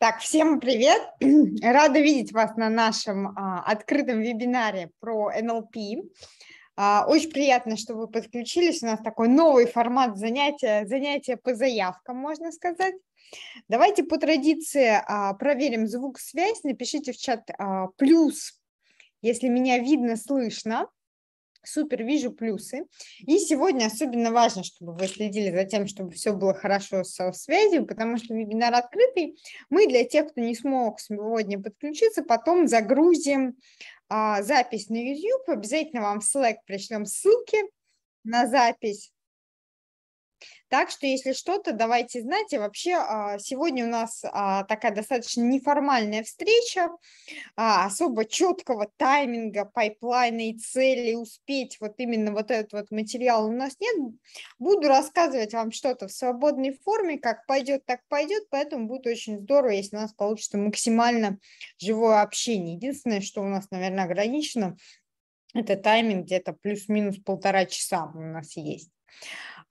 Так, всем привет! Рада видеть вас на нашем а, открытом вебинаре про НЛП. А, очень приятно, что вы подключились. У нас такой новый формат занятия, занятия по заявкам, можно сказать. Давайте по традиции а, проверим звук-связь. Напишите в чат а, плюс, если меня видно, слышно супер вижу плюсы. И сегодня особенно важно, чтобы вы следили за тем, чтобы все было хорошо со связью, потому что вебинар открытый. Мы для тех, кто не смог сегодня подключиться, потом загрузим а, запись на YouTube. Обязательно вам в Slack пришлем ссылки на запись. Так что, если что-то, давайте знать. И вообще, а, сегодня у нас а, такая достаточно неформальная встреча, а, особо четкого тайминга, пайплайна и цели успеть вот именно вот этот вот материал у нас нет. Буду рассказывать вам что-то в свободной форме, как пойдет, так пойдет, поэтому будет очень здорово, если у нас получится максимально живое общение. Единственное, что у нас, наверное, ограничено, это тайминг где-то плюс-минус полтора часа у нас есть.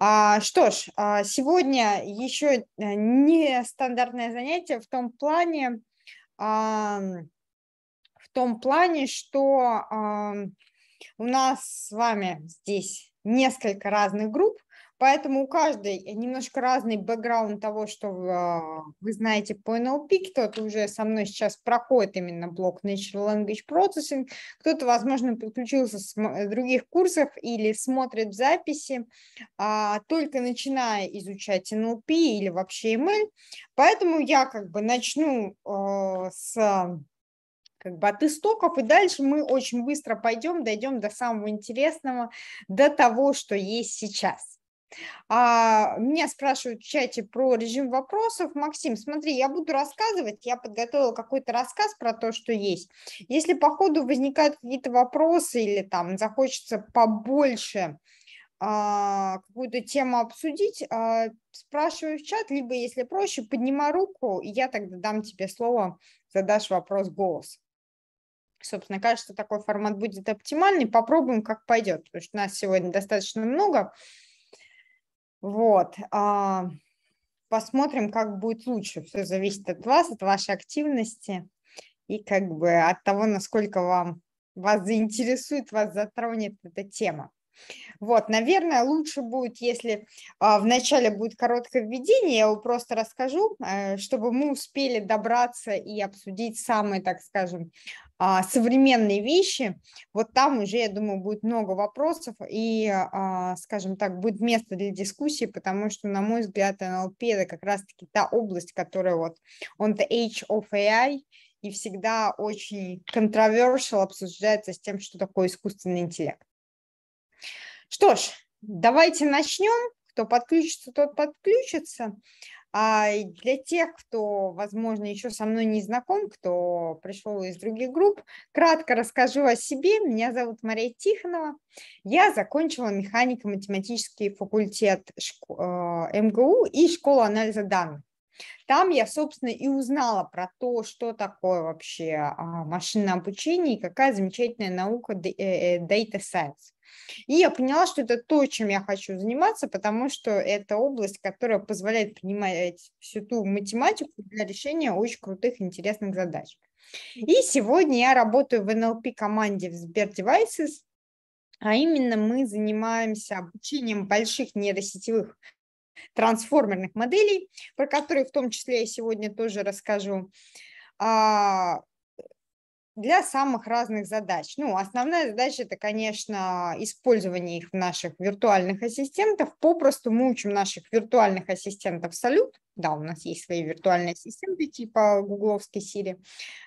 А Что ж, а, сегодня еще э, нестандартное занятие в том плане, в том плане, что у нас с вами здесь несколько разных групп, Поэтому у каждой немножко разный бэкграунд того, что вы а, знаете по NLP. Кто-то уже со мной сейчас проходит именно блок Natural Language Processing. Кто-то, возможно, подключился с других курсов или смотрит записи, а, только начиная изучать NLP или вообще ML. Эм Поэтому я как бы начну а, с как бы от истоков, и дальше мы очень быстро пойдем, дойдем до самого интересного, до того, что есть сейчас. А, меня спрашивают в чате про режим вопросов. Максим, смотри, я буду рассказывать, я подготовила какой-то рассказ про то, что есть. Если по ходу возникают какие-то вопросы или там захочется побольше а, какую-то тему обсудить, а, спрашиваю в чат, либо, если проще, поднимай руку, и я тогда дам тебе слово, задашь вопрос голос. Собственно, кажется, такой формат будет оптимальный. Попробуем, как пойдет, потому что нас сегодня достаточно много. Вот. А, посмотрим, как будет лучше. Все зависит от вас, от вашей активности и как бы от того, насколько вам вас заинтересует, вас затронет эта тема. Вот, наверное, лучше будет, если а, вначале будет короткое введение, я его просто расскажу, а, чтобы мы успели добраться и обсудить самые, так скажем, а, современные вещи. Вот там уже, я думаю, будет много вопросов и, а, скажем так, будет место для дискуссии, потому что, на мой взгляд, НЛП – это как раз-таки та область, которая вот on the age of AI, и всегда очень controversial обсуждается с тем, что такое искусственный интеллект. Что ж, давайте начнем. Кто подключится, тот подключится. А для тех, кто, возможно, еще со мной не знаком, кто пришел из других групп, кратко расскажу о себе. Меня зовут Мария Тихонова. Я закончила механико-математический факультет э, МГУ и школу анализа данных. Там я, собственно, и узнала про то, что такое вообще а, машинное обучение и какая замечательная наука э, э, Data Science. И я поняла, что это то, чем я хочу заниматься, потому что это область, которая позволяет принимать всю ту математику для решения очень крутых, интересных задач. И сегодня я работаю в NLP-команде в Сбер а именно мы занимаемся обучением больших нейросетевых трансформерных моделей, про которые в том числе я сегодня тоже расскажу, а, для самых разных задач. Ну, основная задача – это, конечно, использование их в наших виртуальных ассистентах. Попросту мы учим наших виртуальных ассистентов салют. Да, у нас есть свои виртуальные ассистенты типа гугловской Siri.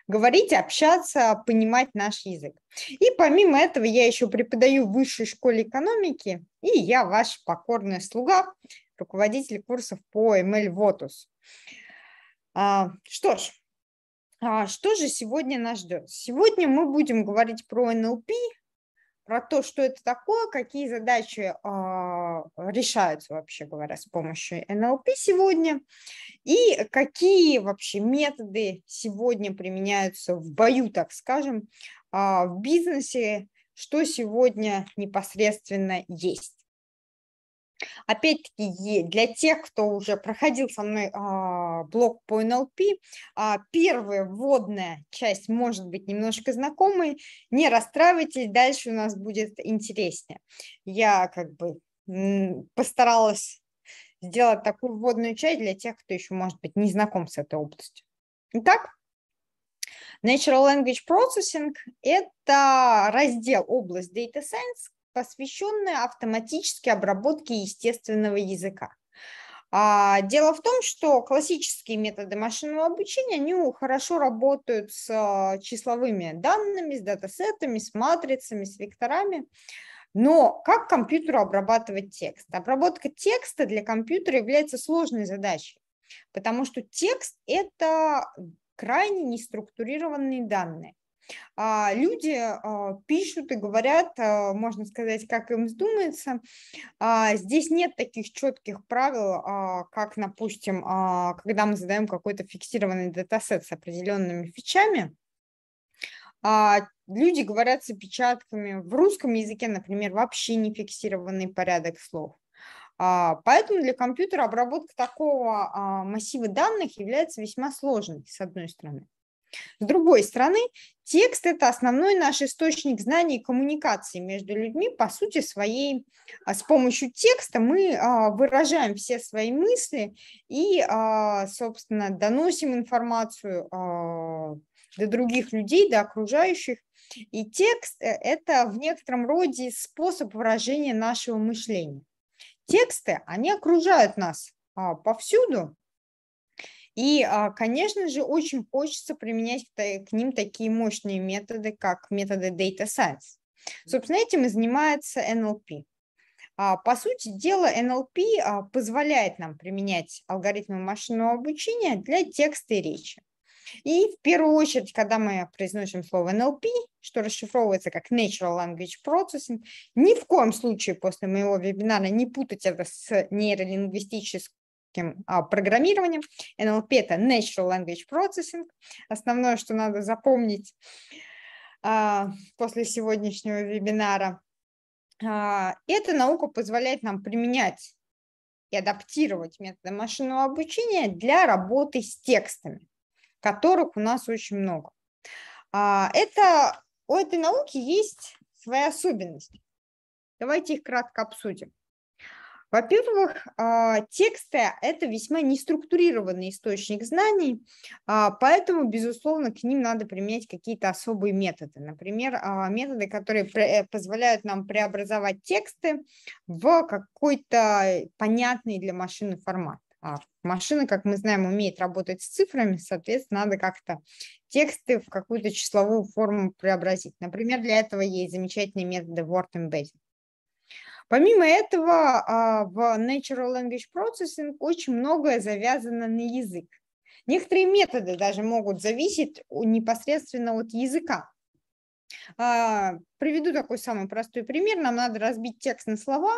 Говорить, общаться, понимать наш язык. И помимо этого я еще преподаю в высшей школе экономики, и я ваш покорный слуга руководитель курсов по ML Votus. А, что ж, а что же сегодня нас ждет? Сегодня мы будем говорить про НЛП, про то, что это такое, какие задачи а, решаются, вообще говоря, с помощью НЛП сегодня, и какие вообще методы сегодня применяются в бою, так скажем, в бизнесе, что сегодня непосредственно есть. Опять-таки, для тех, кто уже проходил со мной а, блок по НЛП, а, первая вводная часть может быть немножко знакомой. Не расстраивайтесь, дальше у нас будет интереснее. Я как бы постаралась сделать такую вводную часть для тех, кто еще, может быть, не знаком с этой областью. Итак, Natural Language Processing – это раздел область Data Science, посвященная автоматической обработке естественного языка. А, дело в том, что классические методы машинного обучения, они хорошо работают с а, числовыми данными, с датасетами, с матрицами, с векторами. Но как компьютеру обрабатывать текст? Обработка текста для компьютера является сложной задачей, потому что текст – это крайне неструктурированные данные. А, люди а, пишут и говорят, а, можно сказать, как им вздумается. Здесь нет таких четких правил, как, допустим, когда мы задаем какой-то фиксированный датасет с определенными фичами, люди говорят с опечатками. В русском языке, например, вообще не фиксированный порядок слов. Поэтому для компьютера обработка такого массива данных является весьма сложной, с одной стороны. С другой стороны, текст – это основной наш источник знаний и коммуникации между людьми. По сути своей, а, с помощью текста мы а, выражаем все свои мысли и, а, собственно, доносим информацию до других людей, до окружающих. И текст – э, это в некотором роде способ выражения нашего мышления. Тексты, они окружают нас повсюду, и, а, конечно же, очень хочется применять к ним такие мощные методы, как методы Data Science. Собственно, этим и занимается NLP. А, по сути дела, NLP а, позволяет нам применять алгоритмы машинного обучения для текста и речи. И в первую очередь, когда мы произносим слово NLP, что расшифровывается как Natural Language Processing, ни в коем случае после моего вебинара не путать это с нейролингвистической логическим а, программированием. NLP – это Natural Language Processing. Основное, что надо запомнить а, после сегодняшнего вебинара, а, эта наука позволяет нам применять и адаптировать методы машинного обучения для работы с текстами, которых у нас очень много. А, это, у этой науки есть своя особенность Давайте их кратко обсудим. Во-первых, а, тексты – это весьма неструктурированный источник знаний, а, поэтому, безусловно, к ним надо применять какие-то особые методы. Например, а, методы, которые э, позволяют нам преобразовать тексты в какой-то понятный для машины формат. А машина, как мы знаем, умеет работать с цифрами, соответственно, надо как-то тексты в какую-то числовую форму преобразить. Например, для этого есть замечательные методы word embedding. Помимо этого, а, в Natural Language Processing очень многое завязано на язык. Некоторые методы даже могут зависеть непосредственно от языка. А, приведу такой самый простой пример. Нам надо разбить текст на слова.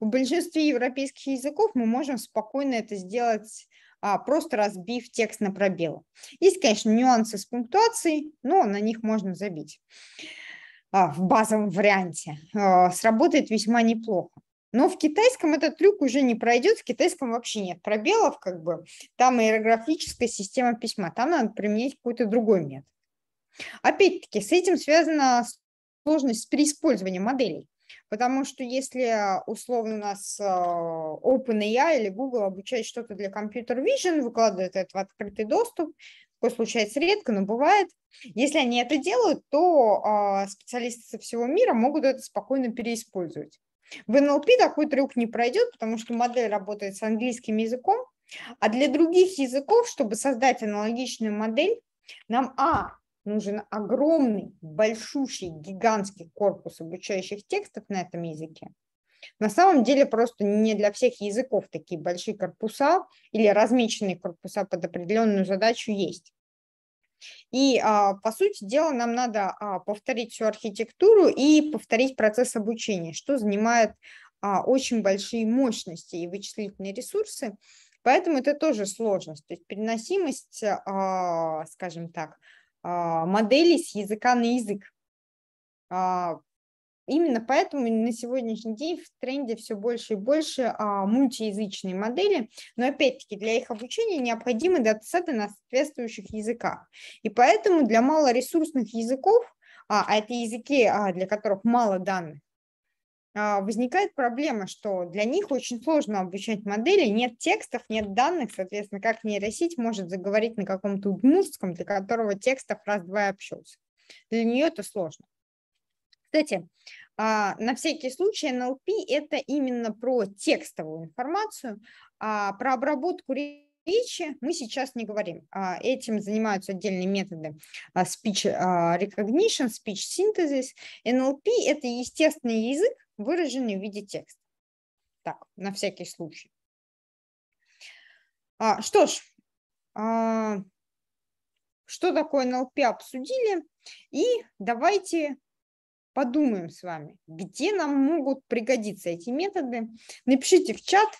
В большинстве европейских языков мы можем спокойно это сделать а, просто разбив текст на пробелы. Есть, конечно, нюансы с пунктуацией, но на них можно забить. А, в базовом варианте, а, сработает весьма неплохо. Но в китайском этот трюк уже не пройдет, в китайском вообще нет пробелов, как бы там иерографическая система письма, там надо применить какой-то другой метод. Опять-таки, с этим связана сложность при использовании моделей. Потому что если а, условно у нас OpenAI или Google обучает что-то для компьютер Vision, выкладывает это в открытый доступ, Такое случается редко, но бывает. Если они это делают, то а, специалисты со всего мира могут это спокойно переиспользовать. В НЛП такой трюк не пройдет, потому что модель работает с английским языком, а для других языков, чтобы создать аналогичную модель, нам а нужен огромный, большущий, гигантский корпус обучающих текстов на этом языке, на самом деле просто не для всех языков такие большие корпуса или размеченные корпуса под определенную задачу есть. И, а, по сути дела, нам надо а, повторить всю архитектуру и повторить процесс обучения, что занимает а, очень большие мощности и вычислительные ресурсы. Поэтому это тоже сложность. То есть переносимость, скажем так, моделей с языка на язык Именно поэтому на сегодняшний день в тренде все больше и больше а, мультиязычные модели, но опять-таки для их обучения необходимы датасеты на соответствующих языках. И поэтому для малоресурсных языков, а, а это языки, а, для которых мало данных, а, возникает проблема, что для них очень сложно обучать модели, нет текстов, нет данных, соответственно, как нейросеть может заговорить на каком-то удмуртском, для которого текстов раз-два общался. Для нее это сложно. Кстати, а, на всякий случай NLP – это именно про текстовую информацию, а про обработку речи мы сейчас не говорим. А, этим занимаются отдельные методы а, speech recognition, speech synthesis. NLP – это естественный язык, выраженный в виде текста. Так, на всякий случай. Что ж, что такое NLP обсудили, и давайте подумаем с вами, где нам могут пригодиться эти методы. Напишите в чат,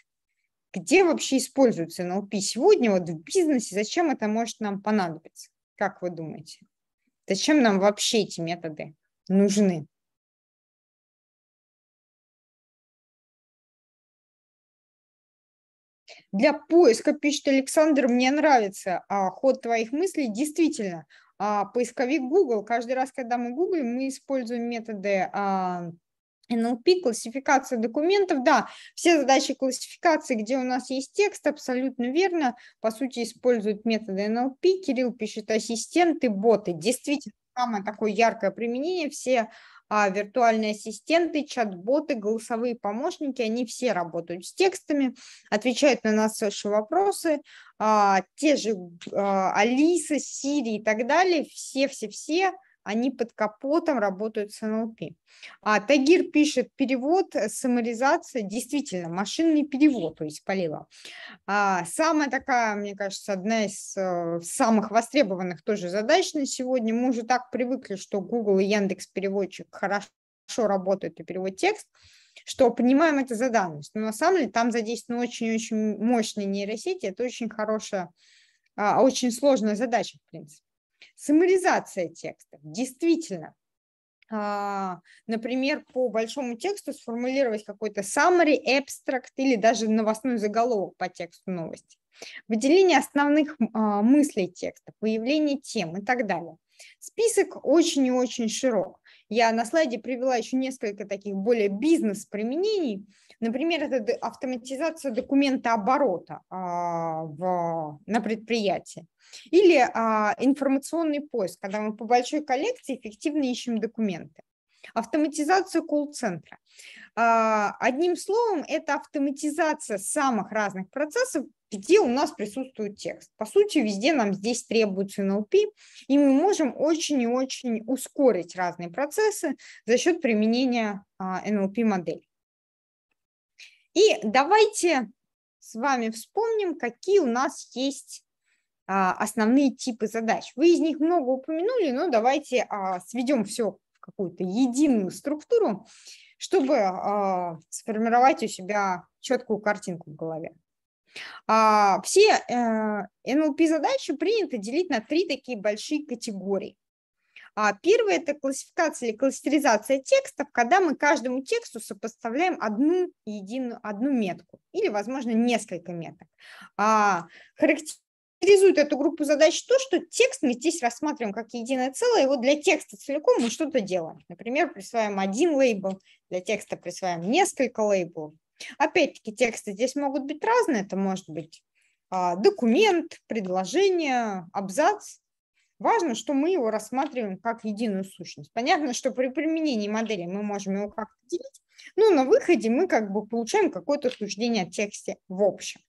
где вообще используется НЛП сегодня, вот в бизнесе, зачем это может нам понадобиться? Как вы думаете? Зачем нам вообще эти методы нужны? Для поиска, пишет Александр, мне нравится а, ход твоих мыслей. Действительно, а, поисковик Google. Каждый раз, когда мы гуглим, мы используем методы а, NLP, классификация документов, да, все задачи классификации, где у нас есть текст, абсолютно верно, по сути, используют методы NLP, Кирилл пишет ассистенты, боты, действительно, самое такое яркое применение, все а виртуальные ассистенты, чат-боты, голосовые помощники, они все работают с текстами, отвечают на наши вопросы, а, те же а, Алиса, Сири и так далее, все-все-все они под капотом работают с НЛП. А Тагир пишет, перевод, э, саморизация, действительно, машинный перевод у Исполева. А, самая такая, мне кажется, одна из э, самых востребованных тоже задач на сегодня. Мы уже так привыкли, что Google и Яндекс переводчик хорошо работают и перевод текст, что понимаем это за данность. Но на самом деле там задействованы очень-очень мощные нейросети. Это очень хорошая, а, очень сложная задача, в принципе. Суммаризация текстов. Действительно, а, например, по большому тексту сформулировать какой-то summary, abstract или даже новостной заголовок по тексту новости. Выделение основных а, мыслей текста, появление тем и так далее. Список очень и очень широк. Я на слайде привела еще несколько таких более бизнес-применений. Например, это автоматизация документа оборота а, в, на предприятии. Или а, информационный поиск, когда мы по большой коллекции эффективно ищем документы. Автоматизация колл-центра. А, одним словом, это автоматизация самых разных процессов где у нас присутствует текст. По сути, везде нам здесь требуется NLP, и мы можем очень и очень ускорить разные процессы за счет применения nlp а, моделей. И давайте с вами вспомним, какие у нас есть а, основные типы задач. Вы из них много упомянули, но давайте а, сведем все в какую-то единую структуру, чтобы сформировать у себя четкую картинку в голове. А, все NLP-задачи э, принято делить на три такие большие категории. А, первое – это классификация или кластеризация текстов, когда мы каждому тексту сопоставляем одну единую, одну метку или, возможно, несколько меток. А, характеризует эту группу задач то, что текст мы здесь рассматриваем как единое целое, и вот для текста целиком мы что-то делаем. Например, присваиваем один лейбл, для текста присваиваем несколько лейблов, Опять-таки тексты здесь могут быть разные. Это может быть а, документ, предложение, абзац. Важно, что мы его рассматриваем как единую сущность. Понятно, что при применении модели мы можем его как-то делить, но на выходе мы как бы получаем какое-то суждение о тексте в общем.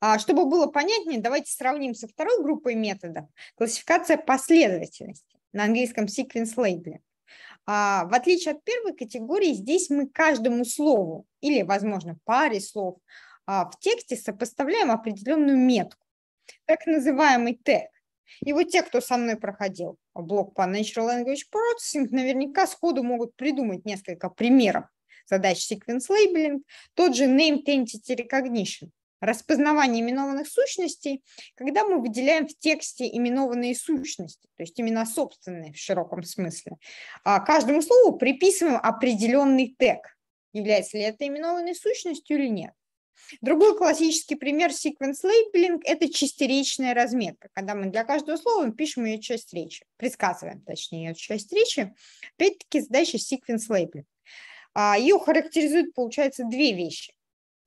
А, чтобы было понятнее, давайте сравним со второй группой методов классификация последовательности на английском sequence labeling. А, в отличие от первой категории, здесь мы каждому слову или, возможно, паре слов а, в тексте сопоставляем определенную метку, так называемый тег. И вот те, кто со мной проходил блок по Natural Language Processing, наверняка сходу могут придумать несколько примеров задач Sequence Labeling, тот же Named Entity Recognition распознавание именованных сущностей, когда мы выделяем в тексте именованные сущности, то есть имена собственные в широком смысле. А каждому слову приписываем определенный тег, является ли это именованной сущностью или нет. Другой классический пример sequence labeling – это частеречная разметка, когда мы для каждого слова пишем ее часть речи, предсказываем, точнее, ее часть речи. Опять-таки задача sequence labeling. А ее характеризуют, получается, две вещи.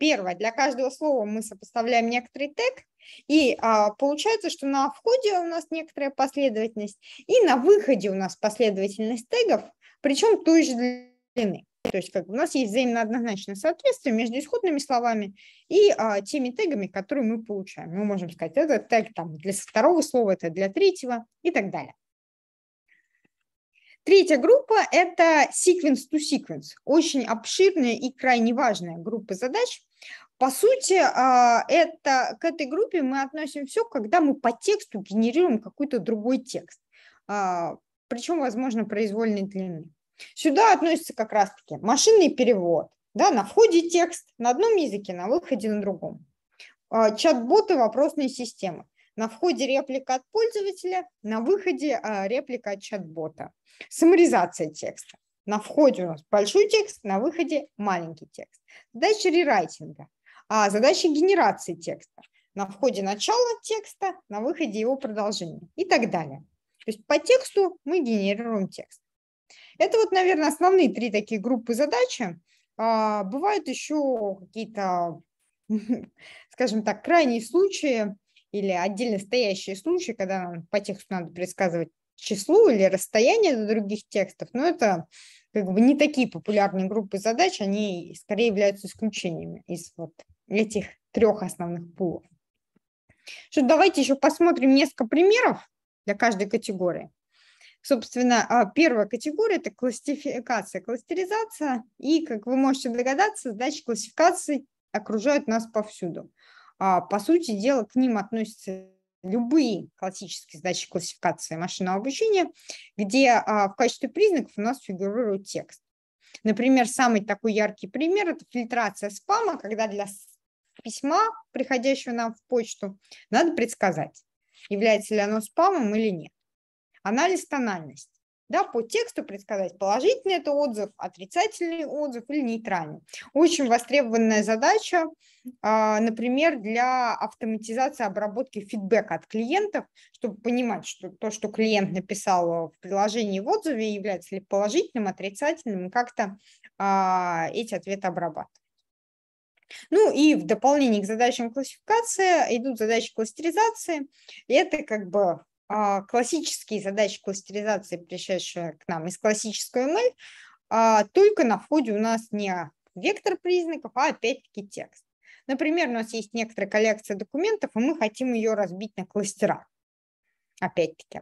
Первое, для каждого слова мы сопоставляем некоторый тег, и а, получается, что на входе у нас некоторая последовательность, и на выходе у нас последовательность тегов, причем той же длины. То есть как у нас есть взаимно соответствие между исходными словами и а, теми тегами, которые мы получаем. Мы можем сказать, это тег там, для второго слова, это для третьего и так далее. Третья группа – это sequence to sequence. Очень обширная и крайне важная группа задач, по сути, а, это, к этой группе мы относим все, когда мы по тексту генерируем какой-то другой текст, а, причем, возможно, произвольной длины. Сюда относится как раз-таки машинный перевод, да, на входе текст на одном языке, на выходе на другом. А, чат-боты вопросной системы. На входе реплика от пользователя, на выходе реплика от чат-бота. Саморизация текста. На входе у нас большой текст, на выходе маленький текст. Задача рерайтинга – а задача генерации текста на входе начала текста, на выходе его продолжения и так далее. То есть по тексту мы генерируем текст. Это вот, наверное, основные три такие группы задачи. А, бывают еще какие-то, скажем так, крайние случаи или отдельно стоящие случаи, когда нам по тексту надо предсказывать число или расстояние до других текстов, но это как бы не такие популярные группы задач, они скорее являются исключениями из вот этих трех основных пулов. Что давайте еще посмотрим несколько примеров для каждой категории. Собственно, а, первая категория – это классификация, кластеризация. И, как вы можете догадаться, задачи классификации окружают нас повсюду. А, по сути дела, к ним относятся любые классические задачи классификации машинного обучения, где а, в качестве признаков у нас фигурирует текст. Например, самый такой яркий пример – это фильтрация спама, когда для письма, приходящего нам в почту, надо предсказать, является ли оно спамом или нет. Анализ тональность, Да, по тексту предсказать, положительный это отзыв, отрицательный отзыв или нейтральный. Очень востребованная задача, а, например, для автоматизации обработки фидбэка от клиентов, чтобы понимать, что то, что клиент написал в приложении в отзыве, является ли положительным, отрицательным, как-то а, эти ответы обрабатывать. Ну и в дополнение к задачам классификации идут задачи кластеризации. Это как бы а, классические задачи кластеризации, пришедшие к нам из классической ML, а, только на входе у нас не вектор признаков, а опять-таки текст. Например, у нас есть некоторая коллекция документов, и мы хотим ее разбить на кластера. Опять-таки.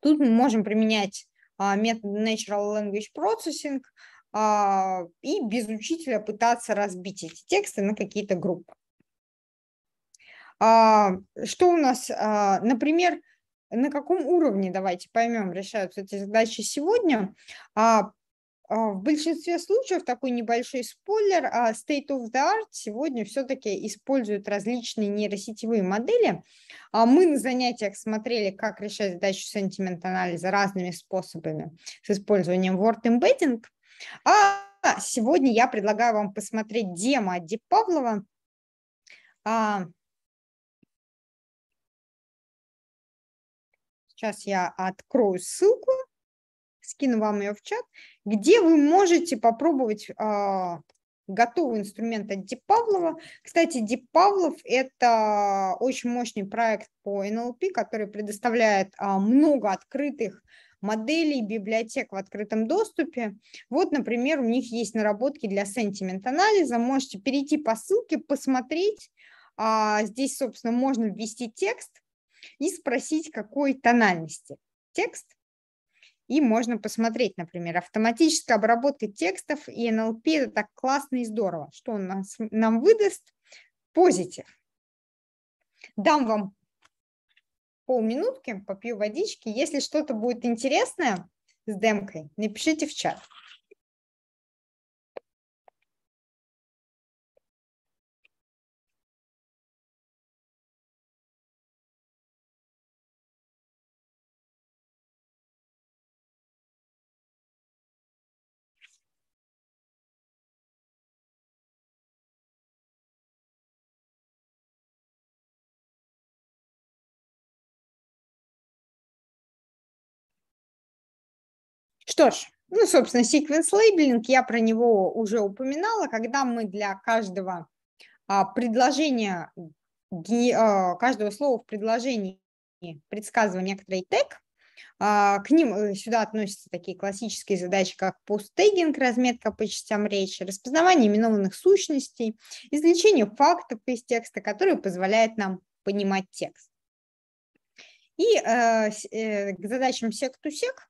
Тут мы можем применять а, метод Natural Language Processing – а, и без учителя пытаться разбить эти тексты на какие-то группы. А, что у нас, а, например, на каком уровне, давайте поймем, решаются эти задачи сегодня. В большинстве случаев, такой небольшой спойлер, State of the Art сегодня все-таки используют различные нейросетевые модели. Мы на занятиях смотрели, как решать задачу сентимент-анализа разными способами с использованием word embedding – а сегодня я предлагаю вам посмотреть демо от Дип Павлова. А, сейчас я открою ссылку, скину вам ее в чат, где вы можете попробовать а, готовый инструмент от Дип Павлова. Кстати, Дип Павлов – это очень мощный проект по НЛП, который предоставляет а, много открытых моделей библиотек в открытом доступе. Вот, например, у них есть наработки для сентимент-анализа. Можете перейти по ссылке, посмотреть. А, здесь, собственно, можно ввести текст и спросить, какой тональности текст. И можно посмотреть, например, автоматическая обработка текстов и НЛП – это так классно и здорово. Что он нас, нам выдаст? Позитив. Дам вам полминутки, попью водички. Если что-то будет интересное с демкой, напишите в чат. Что ж, ну, собственно, sequence labeling, я про него уже упоминала, когда мы для каждого а, предложения, а, каждого слова в предложении предсказываем некоторый тег, а, к ним э, сюда относятся такие классические задачи, как посттегинг, разметка по частям речи, распознавание именованных сущностей, извлечение фактов из текста, которые позволяют нам понимать текст. И э, э, к задачам сек-ту-сек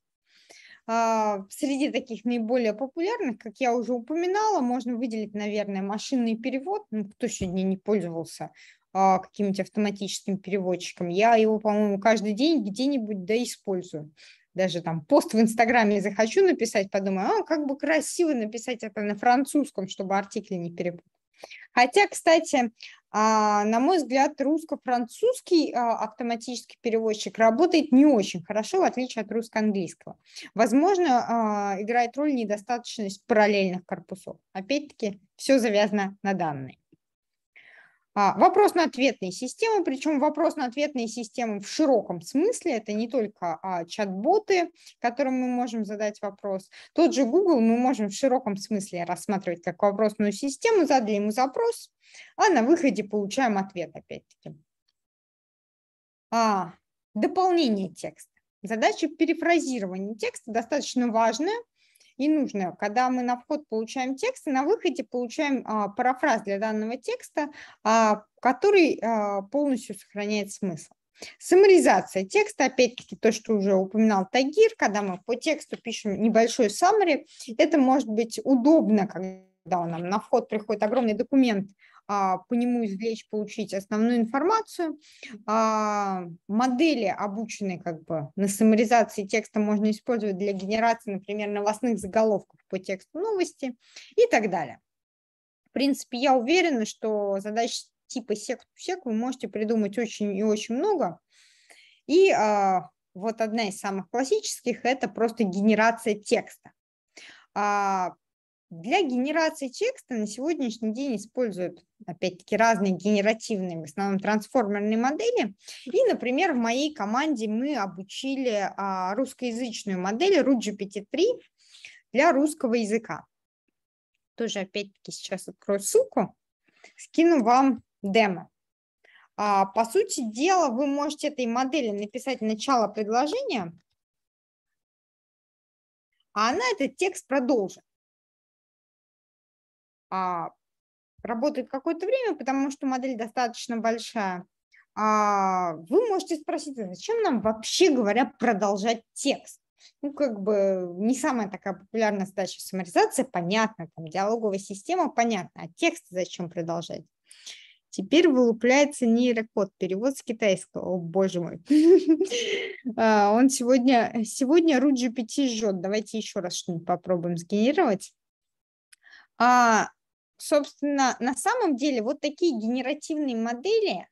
а, среди таких наиболее популярных, как я уже упоминала, можно выделить, наверное, машинный перевод. Ну, кто сегодня не пользовался а, каким-нибудь автоматическим переводчиком? Я его, по-моему, каждый день где-нибудь да использую даже там пост в Инстаграме захочу написать, подумаю, а, как бы красиво написать это на французском, чтобы артикли не перепутать. Хотя, кстати, а, на мой взгляд, русско-французский а, автоматический переводчик работает не очень хорошо, в отличие от русско-английского. Возможно, а, играет роль недостаточность параллельных корпусов. Опять-таки, все завязано на данные. А, вопрос-ответные системы, причем вопрос-ответные системы в широком смысле, это не только а, чат-боты, которым мы можем задать вопрос. Тот же Google мы можем в широком смысле рассматривать как вопросную систему, задали ему запрос, а на выходе получаем ответ опять-таки. А, дополнение текста. Задача перефразирования текста достаточно важная, и нужно. Когда мы на вход получаем текст, на выходе получаем а, парафраз для данного текста, а, который а, полностью сохраняет смысл. Саммаризация текста, опять-таки, то, что уже упоминал Тагир, когда мы по тексту пишем небольшой саммари, это может быть удобно, когда нам на вход приходит огромный документ а, по нему извлечь, получить основную информацию. А, модели, обученные как бы на саморизации текста, можно использовать для генерации, например, новостных заголовков по тексту новости и так далее. В принципе, я уверена, что задач типа сек-сек вы можете придумать очень и очень много. И а, вот одна из самых классических – это просто генерация текста. Для генерации текста на сегодняшний день используют, опять-таки, разные генеративные, в основном трансформерные модели. И, например, в моей команде мы обучили а, русскоязычную модель RUGPT-3 для русского языка. Тоже, опять-таки, сейчас открою ссылку, скину вам демо. А, по сути дела, вы можете этой модели написать начало предложения, а она этот текст продолжит а, работает какое-то время, потому что модель достаточно большая, а, вы можете спросить, а зачем нам вообще говоря продолжать текст? Ну, как бы не самая такая популярная задача суммаризации, понятно, там диалоговая система, понятно, а текст зачем продолжать? Теперь вылупляется нейрокод, перевод с китайского. О, боже мой. А, он сегодня, сегодня RuGPT жжет. Давайте еще раз что-нибудь попробуем сгенерировать. А, собственно, на самом деле вот такие генеративные модели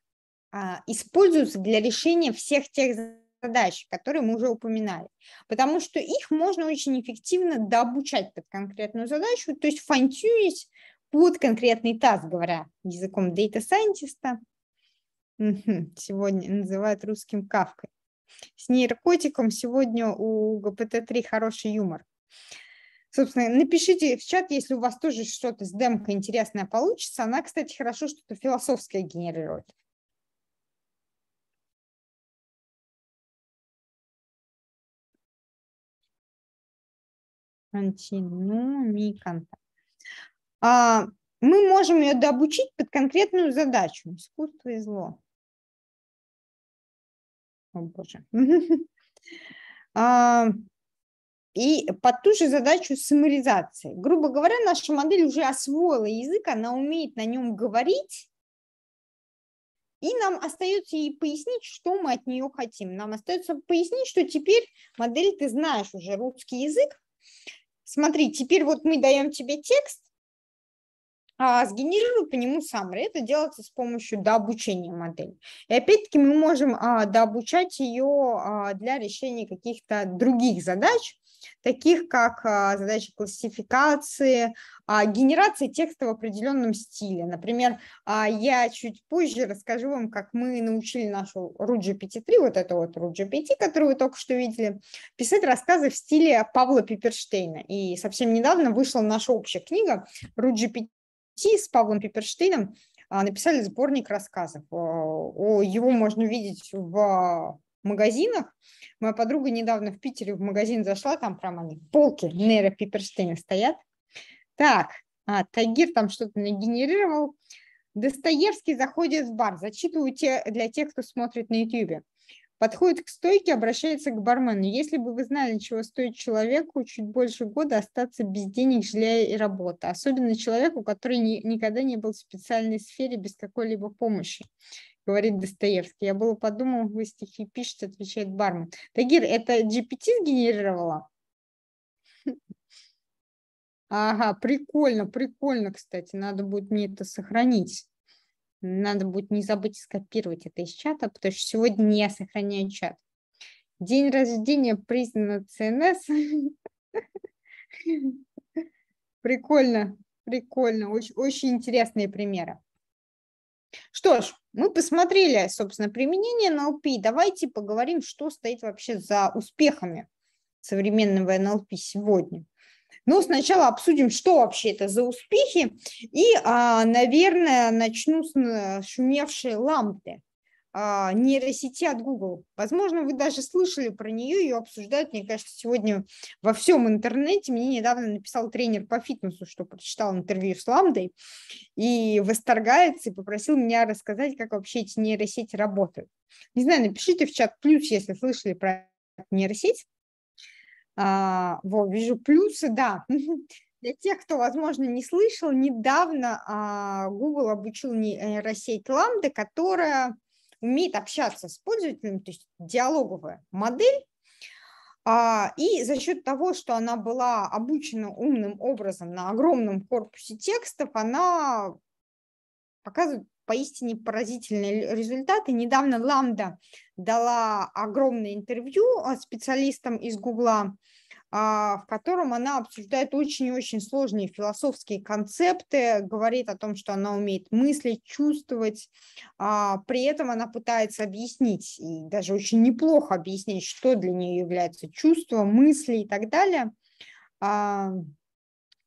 а, используются для решения всех тех задач, которые мы уже упоминали, потому что их можно очень эффективно дообучать под конкретную задачу, то есть фантюнить под конкретный таз, говоря языком дейта-сайентиста, сегодня называют русским кавкой. С нейрокотиком сегодня у ГПТ-3 хороший юмор. Собственно, напишите в чат, если у вас тоже что-то с демкой интересное получится. Она, кстати, хорошо что-то философское генерирует. Континуумиканта. А, мы можем ее дообучить под конкретную задачу. Искусство и зло. О, боже. А, и под ту же задачу суммаризации. Грубо говоря, наша модель уже освоила язык, она умеет на нем говорить, и нам остается ей пояснить, что мы от нее хотим. Нам остается пояснить, что теперь модель ты знаешь уже русский язык. Смотри, теперь вот мы даем тебе текст, а сгенерируй по нему summary. Это делается с помощью дообучения модели. И опять-таки мы можем а, дообучать ее а, для решения каких-то других задач, таких как а, задачи классификации, а, генерации текста в определенном стиле. Например, а, я чуть позже расскажу вам, как мы научили нашу rugpt 5.3, вот это вот 5, которую вы только что видели, писать рассказы в стиле Павла Пиперштейна. И совсем недавно вышла наша общая книга 5 с Павлом Пиперштейном написали сборник рассказов. Его можно увидеть в магазинах. Моя подруга недавно в Питере в магазин зашла, там прям они полки Нейра Пиперштейна стоят. Так, а, Тагир там что-то нагенерировал. Достоевский заходит в бар. Зачитываю те, для тех, кто смотрит на YouTube. Подходит к стойке, обращается к бармену. Если бы вы знали, чего стоит человеку чуть больше года остаться без денег, жилья и работы, особенно человеку, который ни, никогда не был в специальной сфере без какой-либо помощи говорит Достоевский. Я было подумал, вы стихи пишете, отвечает бармен. Тагир, это GPT сгенерировала? Ага, прикольно, прикольно, кстати. Надо будет мне это сохранить. Надо будет не забыть скопировать это из чата, потому что сегодня я сохраняю чат. День рождения признана ЦНС. Прикольно, прикольно. Очень, очень интересные примеры. Что ж, мы посмотрели, собственно, применение НЛП. Давайте поговорим, что стоит вообще за успехами современного НЛП сегодня. Но ну, сначала обсудим, что вообще это за успехи. И, а, наверное, начну с шумевшей лампы. А, нейросети от Google. Возможно, вы даже слышали про нее, ее обсуждают, мне кажется, сегодня во всем интернете. Мне недавно написал тренер по фитнесу, что прочитал интервью с Ламдой, и восторгается, и попросил меня рассказать, как вообще эти нейросети работают. Не знаю, напишите в чат плюс, если слышали про нейросеть. А, вот, вижу плюсы, да. Для тех, кто, возможно, не слышал, недавно а, Google обучил нейросеть Ламды, которая умеет общаться с пользователем, то есть диалоговая модель, а, и за счет того, что она была обучена умным образом на огромном корпусе текстов, она показывает поистине поразительные результаты. Недавно Ламда дала огромное интервью а, специалистам из Гугла, а, в котором она обсуждает очень очень сложные философские концепты, говорит о том, что она умеет мыслить, чувствовать. А, при этом она пытается объяснить, и даже очень неплохо объяснить, что для нее является чувство, мысли и так далее. А,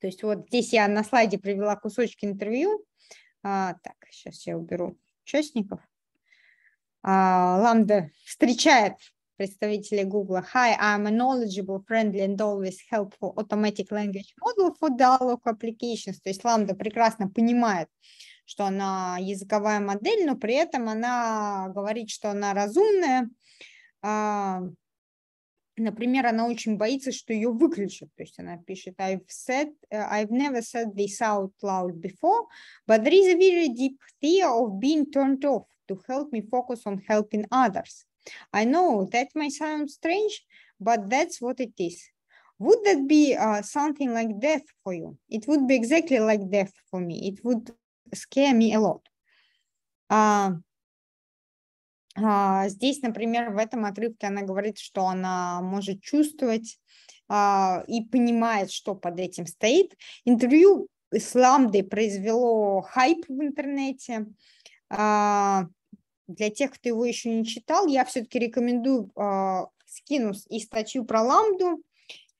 то есть вот здесь я на слайде привела кусочки интервью. Так, сейчас я уберу участников. Ламда встречает представителей Google. Hi, I'm a knowledgeable, friendly and always helpful automatic language model for dialog applications. То есть Lambda прекрасно понимает, что она языковая модель, но при этом она говорит, что она разумная. Например, она очень боится, что ее выключат. То есть она пишет, I've, said, I've never said this out loud before, but there is a very deep fear of being turned off to help me focus on helping others. I know that may sound strange, but that's what it is. Would that be uh, something like death for you? It would be exactly like death for me. It would scare me a lot. Uh, uh, здесь, например, в этом отрывке она говорит, что она может чувствовать и понимает, что под этим стоит. Интервью с Ламдой произвело хайп в интернете. Для тех, кто его еще не читал, я все-таки рекомендую э, скину и статью про ламду,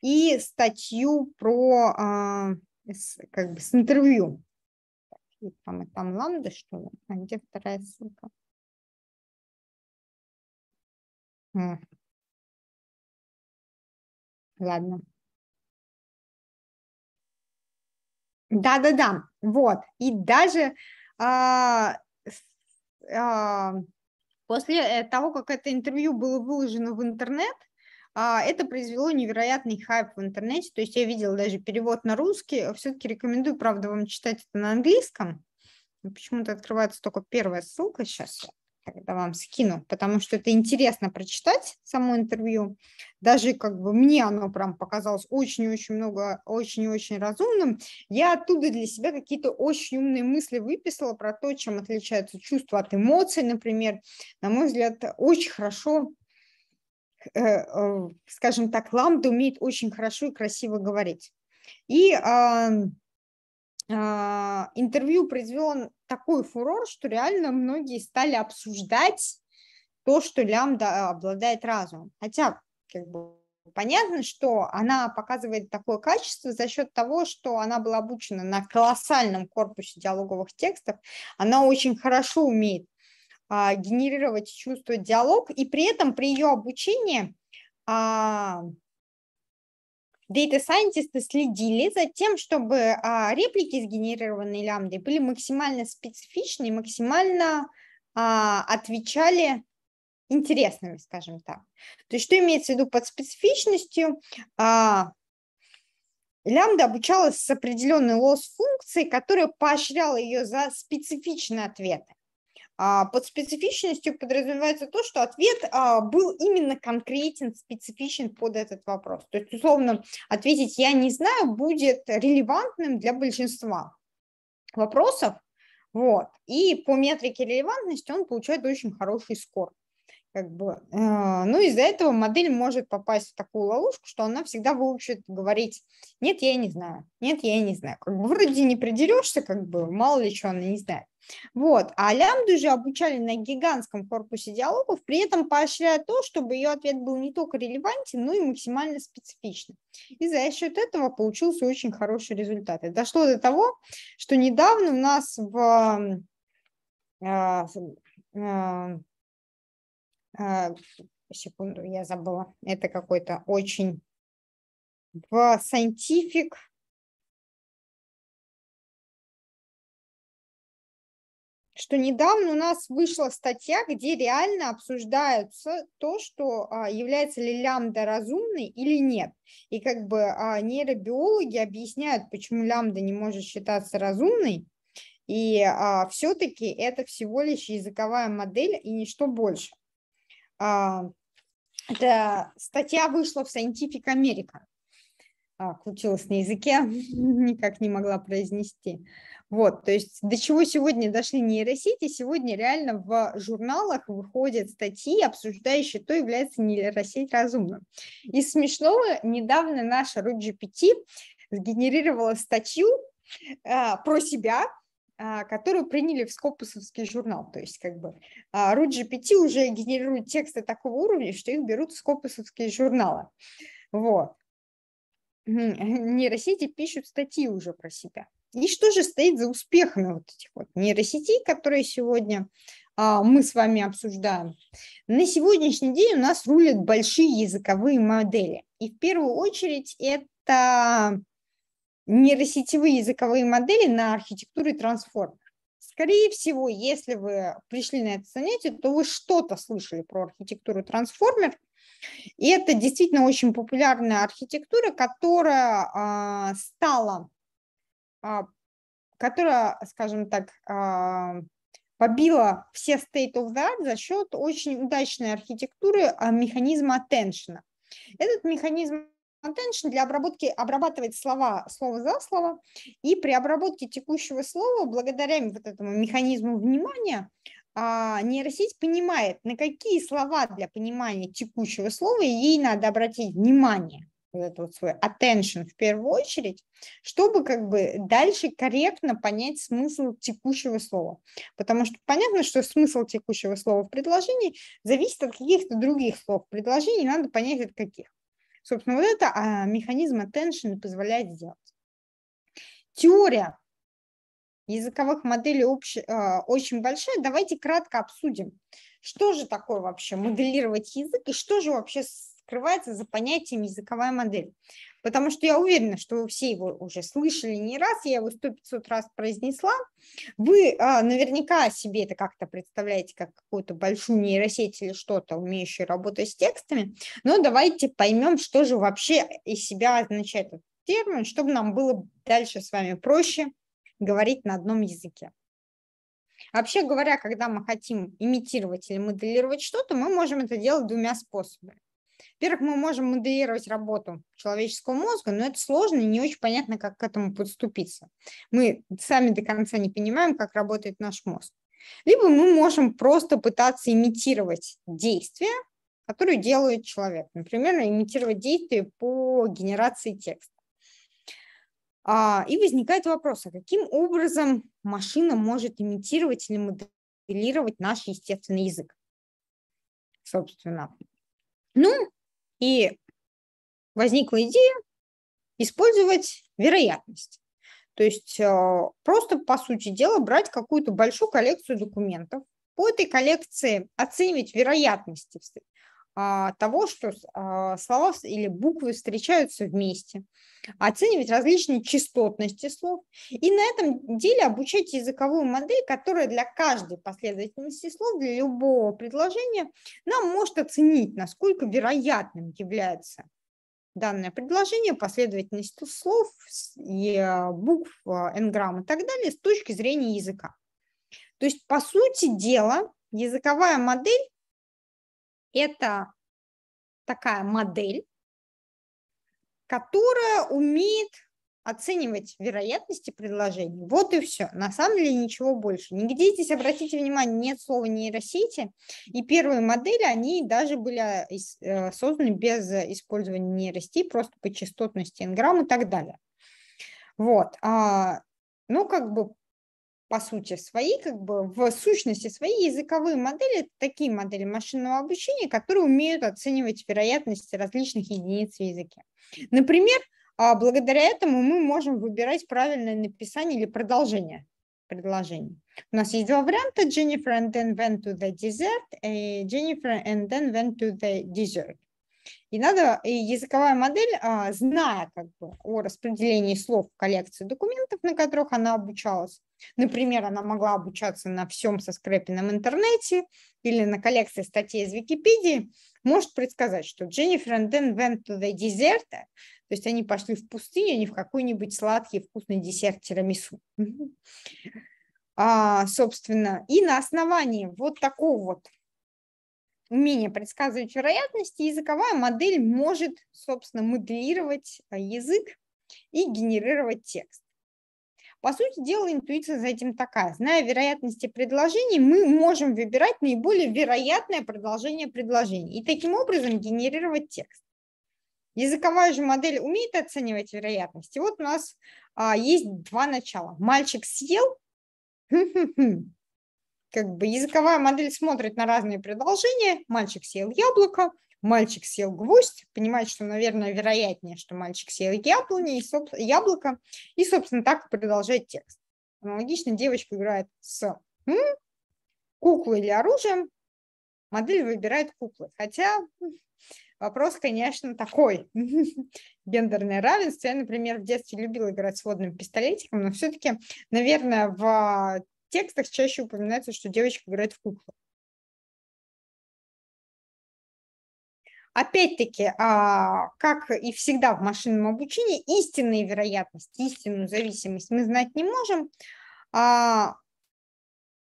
и статью про э, с, как бы с интервью. там, и там ламда, что ли? А где вторая ссылка? Ладно. Да-да-да, вот. И даже а, а, после э, того, как это интервью было выложено в интернет, а, это произвело невероятный хайп в интернете, то есть я видела даже перевод на русский, все-таки рекомендую, правда, вам читать это на английском, почему-то открывается только первая ссылка сейчас, тогда вам скину, потому что это интересно прочитать само интервью. Даже как бы мне оно прям показалось очень-очень много, очень-очень разумным. Я оттуда для себя какие-то очень умные мысли выписала про то, чем отличаются чувства от эмоций, например. На мой взгляд, очень хорошо э, э, скажем так, Ламда умеет очень хорошо и красиво говорить. И а, а, интервью произвело такой фурор, что реально многие стали обсуждать то, что лямбда обладает разумом. Хотя, как бы, понятно, что она показывает такое качество за счет того, что она была обучена на колоссальном корпусе диалоговых текстов. Она очень хорошо умеет а, генерировать чувствовать диалог, и при этом при ее обучении а, Дейта-сайентисты следили за тем, чтобы а, реплики, сгенерированные лямбдой, были максимально специфичны и максимально а, отвечали интересными, скажем так. То есть что имеется в виду под специфичностью? А, лямбда обучалась с определенной лосс-функцией, которая поощряла ее за специфичные ответы. А, под специфичностью подразумевается то, что ответ а, был именно конкретен, специфичен под этот вопрос. То есть, условно, ответить «я не знаю» будет релевантным для большинства вопросов, вот. И по метрике релевантности он получает очень хороший скор. Как бы, а, ну, из-за этого модель может попасть в такую ловушку, что она всегда выучит говорить, нет, я не знаю, нет, я не знаю. Как бы, вроде не придерешься, как бы, мало ли что она не знает. Вот. А лямбду же обучали на гигантском корпусе диалогов, при этом поощряя то, чтобы ее ответ был не только релевантен, но и максимально специфичным. И за счет этого получился очень хороший результат. И дошло до того, что недавно у нас в а, а, а, секунду, я забыла, это какой-то очень в Scientific что недавно у нас вышла статья, где реально обсуждаются то, что а, является ли лямбда разумной или нет. И как бы а, нейробиологи объясняют, почему лямбда не может считаться разумной, и а, все-таки это всего лишь языковая модель и ничто больше. А, эта статья вышла в Scientific America. А, крутилась на языке, никак не могла произнести. Вот, то есть до чего сегодня дошли нейросети, сегодня реально в журналах выходят статьи, обсуждающие, то является нейросеть разумным. И смешного, недавно наша RuGPT сгенерировала статью а, про себя, а, которую приняли в Скопусовский журнал. То есть как бы а, RootGPT уже генерирует тексты такого уровня, что их берут в Скопусовские журналы. Вот. Нейросети пишут статьи уже про себя. И что же стоит за успехами вот этих вот нейросетей, которые сегодня а, мы с вами обсуждаем? На сегодняшний день у нас рулят большие языковые модели. И в первую очередь это нейросетевые языковые модели на архитектуре и трансформер. Скорее всего, если вы пришли на это занятие, то вы что-то слышали про архитектуру трансформер. И это действительно очень популярная архитектура, которая а, стала, а, которая, скажем так, а, побила все state of the art за счет очень удачной архитектуры механизма attention. Этот механизм contention для обработки обрабатывает слова слово за слово, и при обработке текущего слова, благодаря вот этому механизму внимания, а, нейросеть понимает, на какие слова для понимания текущего слова ей надо обратить внимание, вот это вот свой attention в первую очередь, чтобы как бы дальше корректно понять смысл текущего слова. Потому что понятно, что смысл текущего слова в предложении зависит от каких-то других слов в предложении, надо понять от каких. Собственно, вот это а, механизм attention позволяет сделать. Теория языковых моделей общ, э, очень большая. Давайте кратко обсудим, что же такое вообще моделировать язык и что же вообще скрывается за понятием языковая модель потому что я уверена, что вы все его уже слышали не раз, я его сто пятьсот раз произнесла. Вы а, наверняка себе это как-то представляете, как какую-то большую нейросеть или что-то, умеющую работать с текстами, но давайте поймем, что же вообще из себя означает этот термин, чтобы нам было дальше с вами проще говорить на одном языке. Вообще говоря, когда мы хотим имитировать или моделировать что-то, мы можем это делать двумя способами. Во-первых, мы можем моделировать работу человеческого мозга, но это сложно и не очень понятно, как к этому подступиться. Мы сами до конца не понимаем, как работает наш мозг. Либо мы можем просто пытаться имитировать действия, которые делает человек. Например, имитировать действия по генерации текста. А, и возникает вопрос, а каким образом машина может имитировать или моделировать наш естественный язык? Собственно. Ну, и возникла идея использовать вероятность. То есть э, просто, по сути дела, брать какую-то большую коллекцию документов, по этой коллекции оценивать вероятности а, того, что а, слова или буквы встречаются вместе, оценивать различные частотности слов и на этом деле обучать языковую модель, которая для каждой последовательности слов, для любого предложения нам может оценить, насколько вероятным является данное предложение, последовательность слов, и э, букв, энграмм и так далее с точки зрения языка. То есть, по сути дела, языковая модель это такая модель, которая умеет оценивать вероятности предложений. Вот и все. На самом деле ничего больше. Нигде здесь, обратите внимание, нет слова нейросети. И первые модели, они даже были э, э, созданы без использования нейросети, просто по частотности инграмм и так далее. Вот. А, ну, как бы по сути свои как бы в сущности свои языковые модели – это такие модели машинного обучения, которые умеют оценивать вероятности различных единиц в языке. Например, а, благодаря этому мы можем выбирать правильное написание или продолжение предложений. У нас есть два варианта – Jennifer and then went to the dessert, и Jennifer and then went to the dessert. И надо, и языковая модель, а, зная как бы о распределении слов в коллекции документов, на которых она обучалась, например, она могла обучаться на всем со скрепином интернете или на коллекции статей из Википедии, может предсказать, что Дженнифер и Дэн went to the dessert, то есть они пошли в пустыню, а не в какой-нибудь сладкий вкусный десерт тирамису. А, собственно, и на основании вот такого вот умение предсказывать вероятности, языковая модель может, собственно, моделировать э, язык и генерировать текст. По сути дела, интуиция за этим такая. Зная вероятности предложений, мы можем выбирать наиболее вероятное продолжение предложений и таким образом генерировать текст. Языковая же модель умеет оценивать вероятности. Вот у нас а, есть два начала. Мальчик съел, как бы языковая модель смотрит на разные предложения. Мальчик съел яблоко, мальчик съел гвоздь, понимает, что, наверное, вероятнее, что мальчик съел яблони, и, соб... яблоко, и, собственно, так продолжает текст. Аналогично девочка играет с м, куклой или оружием, модель выбирает куклы. Хотя вопрос, конечно, такой. Гендерное равенство. Я, например, в детстве любила играть с водным пистолетиком, но все-таки, наверное, в текстах чаще упоминается, что девочка играет в куклу. Опять-таки, а, как и всегда в машинном обучении, истинные вероятности, истинную зависимость мы знать не можем. А,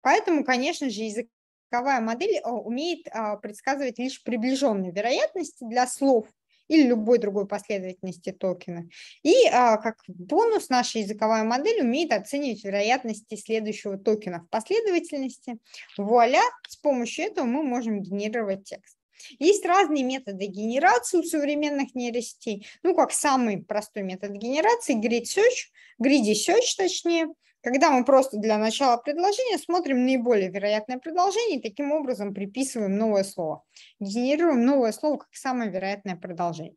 поэтому, конечно же, языковая модель а, умеет предсказывать лишь приближенные вероятности для слов – или любой другой последовательности токена. И а, как бонус наша языковая модель умеет оценивать вероятности следующего токена в последовательности. Вуаля, с помощью этого мы можем генерировать текст. Есть разные методы генерации у современных нейросетей. Ну, как самый простой метод генерации, grid search, greedy search точнее, когда мы просто для начала предложения смотрим наиболее вероятное предложение и таким образом приписываем новое слово. Генерируем новое слово как самое вероятное продолжение.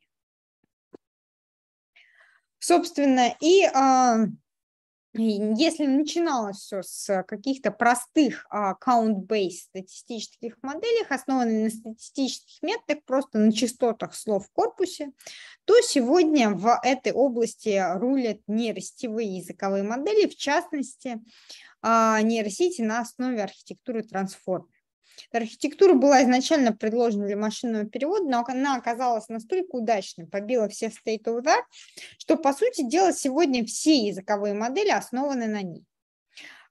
Собственно, и а, если начиналось все с каких-то простых account-based а, статистических моделей, основанных на статистических методах, просто на частотах слов в корпусе, то сегодня в этой области рулят нейросетевые языковые модели, в частности, а, нейросети на основе архитектуры трансформ. Архитектура была изначально предложена для машинного перевода, но она оказалась настолько удачной, побила все state of the что, по сути дела, сегодня все языковые модели основаны на ней.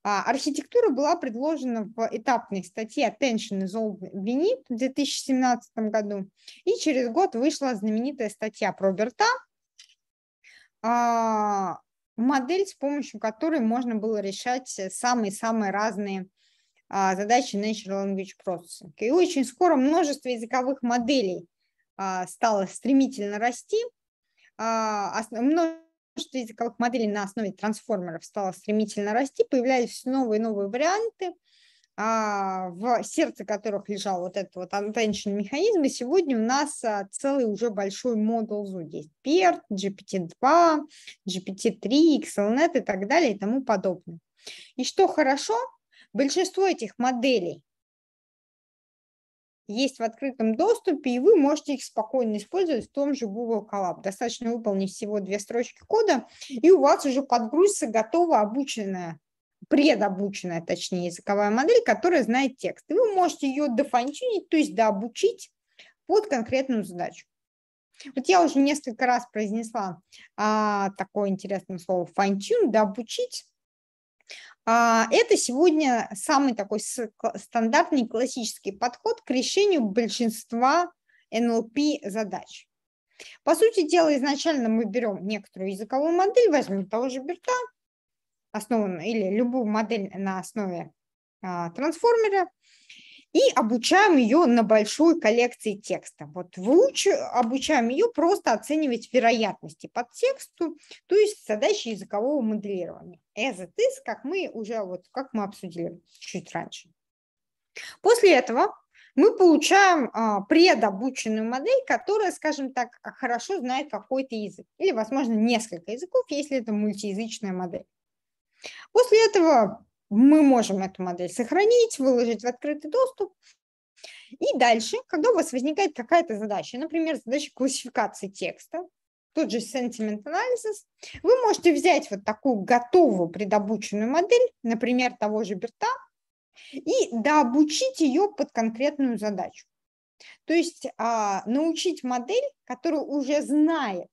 А, архитектура была предложена в этапной статье Attention is all we need в 2017 году, и через год вышла знаменитая статья про Берта, а, модель, с помощью которой можно было решать самые-самые разные а, задачи Natural Language Processing. И очень скоро множество языковых моделей а, стало стремительно расти, а, множество языковых моделей на основе трансформеров стало стремительно расти, появлялись новые и новые варианты, в сердце которых лежал вот этот вот attention механизм, и сегодня у нас целый уже большой модул zoo. Есть PERT, GPT-2, GPT-3, XLNet и так далее и тому подобное. И что хорошо – Большинство этих моделей есть в открытом доступе, и вы можете их спокойно использовать в том же Google Collab. Достаточно выполнить всего две строчки кода, и у вас уже подгрузится готовая обученная, предобученная, точнее, языковая модель, которая знает текст. И вы можете ее дофанчинить, то есть дообучить под конкретную задачу. Вот я уже несколько раз произнесла а, такое интересное слово фантюн, дообучить. А, это сегодня самый такой стандартный классический подход к решению большинства НЛП задач. По сути дела, изначально мы берем некоторую языковую модель, возьмем того же Берта, основанную, или любую модель на основе а, трансформера, и обучаем ее на большой коллекции текста. Вот выучу, обучаем ее просто оценивать вероятности под тексту, то есть задачи языкового моделирования. As it is, как мы уже вот как мы обсудили чуть раньше. После этого мы получаем а, предобученную модель, которая, скажем так, хорошо знает какой-то язык или, возможно, несколько языков, если это мультиязычная модель. После этого мы можем эту модель сохранить, выложить в открытый доступ. И дальше, когда у вас возникает какая-то задача, например, задача классификации текста, тот же sentiment analysis, вы можете взять вот такую готовую предобученную модель, например, того же Берта, и дообучить ее под конкретную задачу. То есть а, научить модель, которая уже знает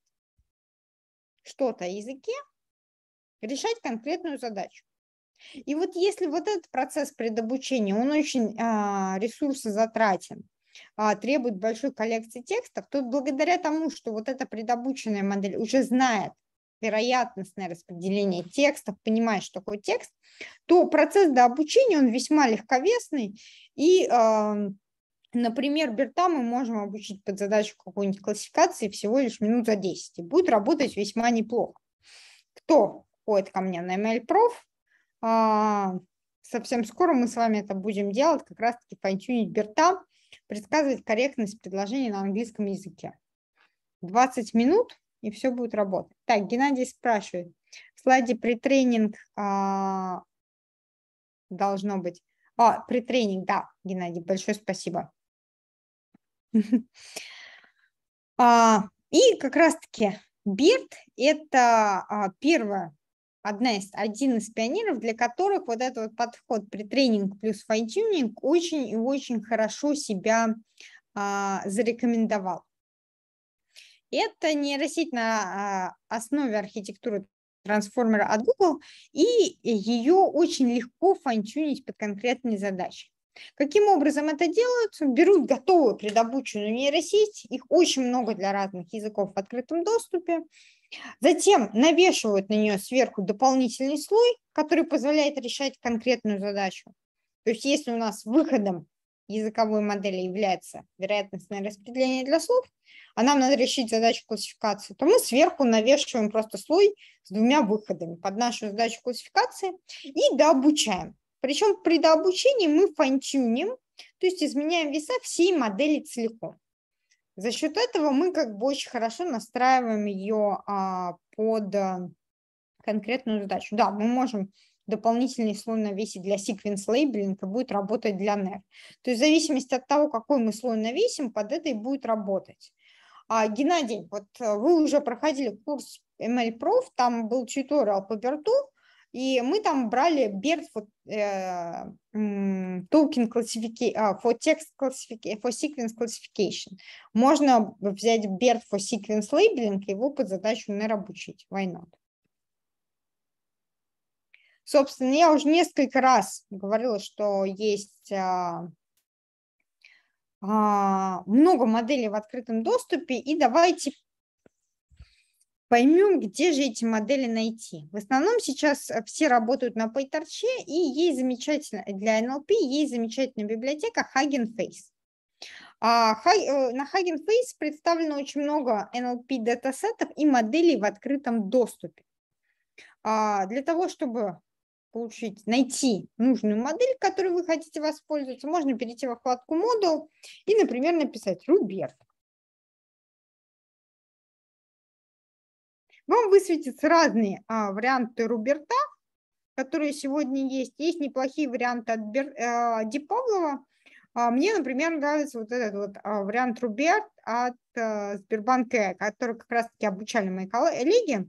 что-то о языке, решать конкретную задачу. И вот если вот этот процесс предобучения, он очень а, ресурсозатратен, а, требует большой коллекции текстов, то благодаря тому, что вот эта предобученная модель уже знает вероятностное распределение текстов, понимает, что такое текст, то процесс до обучения, он весьма легковесный и... А, Например, Берта мы можем обучить под задачу какой-нибудь классификации всего лишь минут за 10. И будет работать весьма неплохо. Кто ходит ко мне на ML-проф, а, совсем скоро мы с вами это будем делать, как раз-таки файнтюнить Берта, предсказывать корректность предложений на английском языке. 20 минут, и все будет работать. Так, Геннадий спрашивает. В слайде притренинг а, должно быть. А, притренинг, да, Геннадий, большое спасибо. А, и как раз-таки Бирт – это а, первое одна из, один из пионеров, для которых вот этот вот подход при тренинг плюс файтюнинг очень и очень хорошо себя а, зарекомендовал. Это нейросеть на основе архитектуры трансформера от Google, и ее очень легко фанчунить под конкретные задачи. Каким образом это делают? Берут готовую предобученную нейросеть, их очень много для разных языков в открытом доступе, Затем навешивают на нее сверху дополнительный слой, который позволяет решать конкретную задачу. То есть если у нас выходом языковой модели является вероятностное распределение для слов, а нам надо решить задачу классификации, то мы сверху навешиваем просто слой с двумя выходами под нашу задачу классификации и дообучаем. Причем при дообучении мы фантюним, то есть изменяем веса всей модели целиком. За счет этого мы как бы очень хорошо настраиваем ее а, под а, конкретную задачу. Да, мы можем дополнительный слой навесить для sequence labeling и будет работать для NER. То есть в зависимости от того, какой мы слой навесим, под это и будет работать. А, Геннадий, вот э, вы уже проходили курс ML MLProf, там был тьюториал по берту, и мы там брали BERT for, э, token classification, а, for text classification, for sequence classification. Можно взять BERT for sequence labeling и его под задачу NER Why not? Собственно, я уже несколько раз говорила, что есть а, а, много моделей в открытом доступе, и давайте поймем, где же эти модели найти. В основном сейчас э, все работают на PyTorch, и есть замечательно э, для NLP есть замечательная библиотека HagenFace. А, э, на Face представлено очень много NLP датасетов и моделей в открытом доступе. А, для того, чтобы получить, найти нужную модель, которую вы хотите воспользоваться, можно перейти во вкладку модул и, например, написать Руберт. Вам высветятся разные а, варианты Руберта, которые сегодня есть. Есть неплохие варианты от Бер, а, э, Дипавлова. А, мне, например, нравится вот этот вот а, вариант Руберт от а, Сбербанка, который как раз-таки обучали мои коллеги.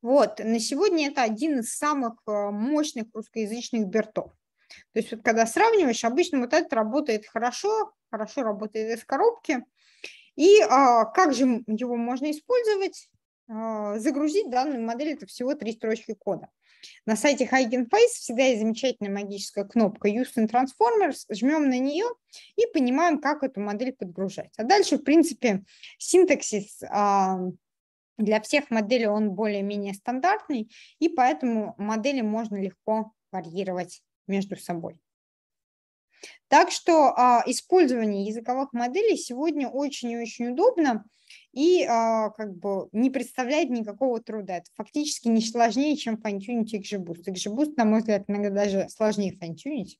Вот, на сегодня это один из самых э, мощных русскоязычных бертов. То есть вот когда сравниваешь, обычно вот этот работает хорошо, хорошо работает из коробки. И а, как же его можно использовать? А, загрузить данную модель – это всего три строчки кода. На сайте Heigenface всегда есть замечательная магическая кнопка Use Transformers. Жмем на нее и понимаем, как эту модель подгружать. А дальше, в принципе, синтаксис а, для всех моделей он более-менее стандартный, и поэтому модели можно легко варьировать между собой. Так что а, использование языковых моделей сегодня очень и очень удобно и а, как бы не представляет никакого труда. Это фактически не сложнее, чем фантюнить XGBoost. XGBoost, на мой взгляд, иногда даже сложнее фантюнить.